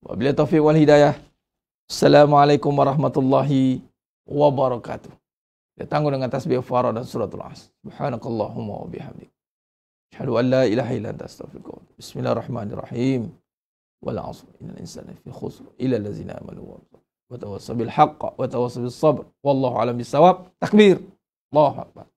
Wa bila taufiq wal hidayah. Assalamualaikum warahmatullahi wabarakatuh. Kita tangguh dengan tasbih Farah dan suratul as. Subhanakallahumma wa bihamdik. Asyadu an la ilaha illa anta astagfirullah. Bismillahirrahmanirrahim. Wal asr. Inna insana fi khusr. Ila lazina amalu wa tawassabil haqqa. Wa tawassabil sabr. Wallahu alam bisawab. Takbir. Allahu Akbar.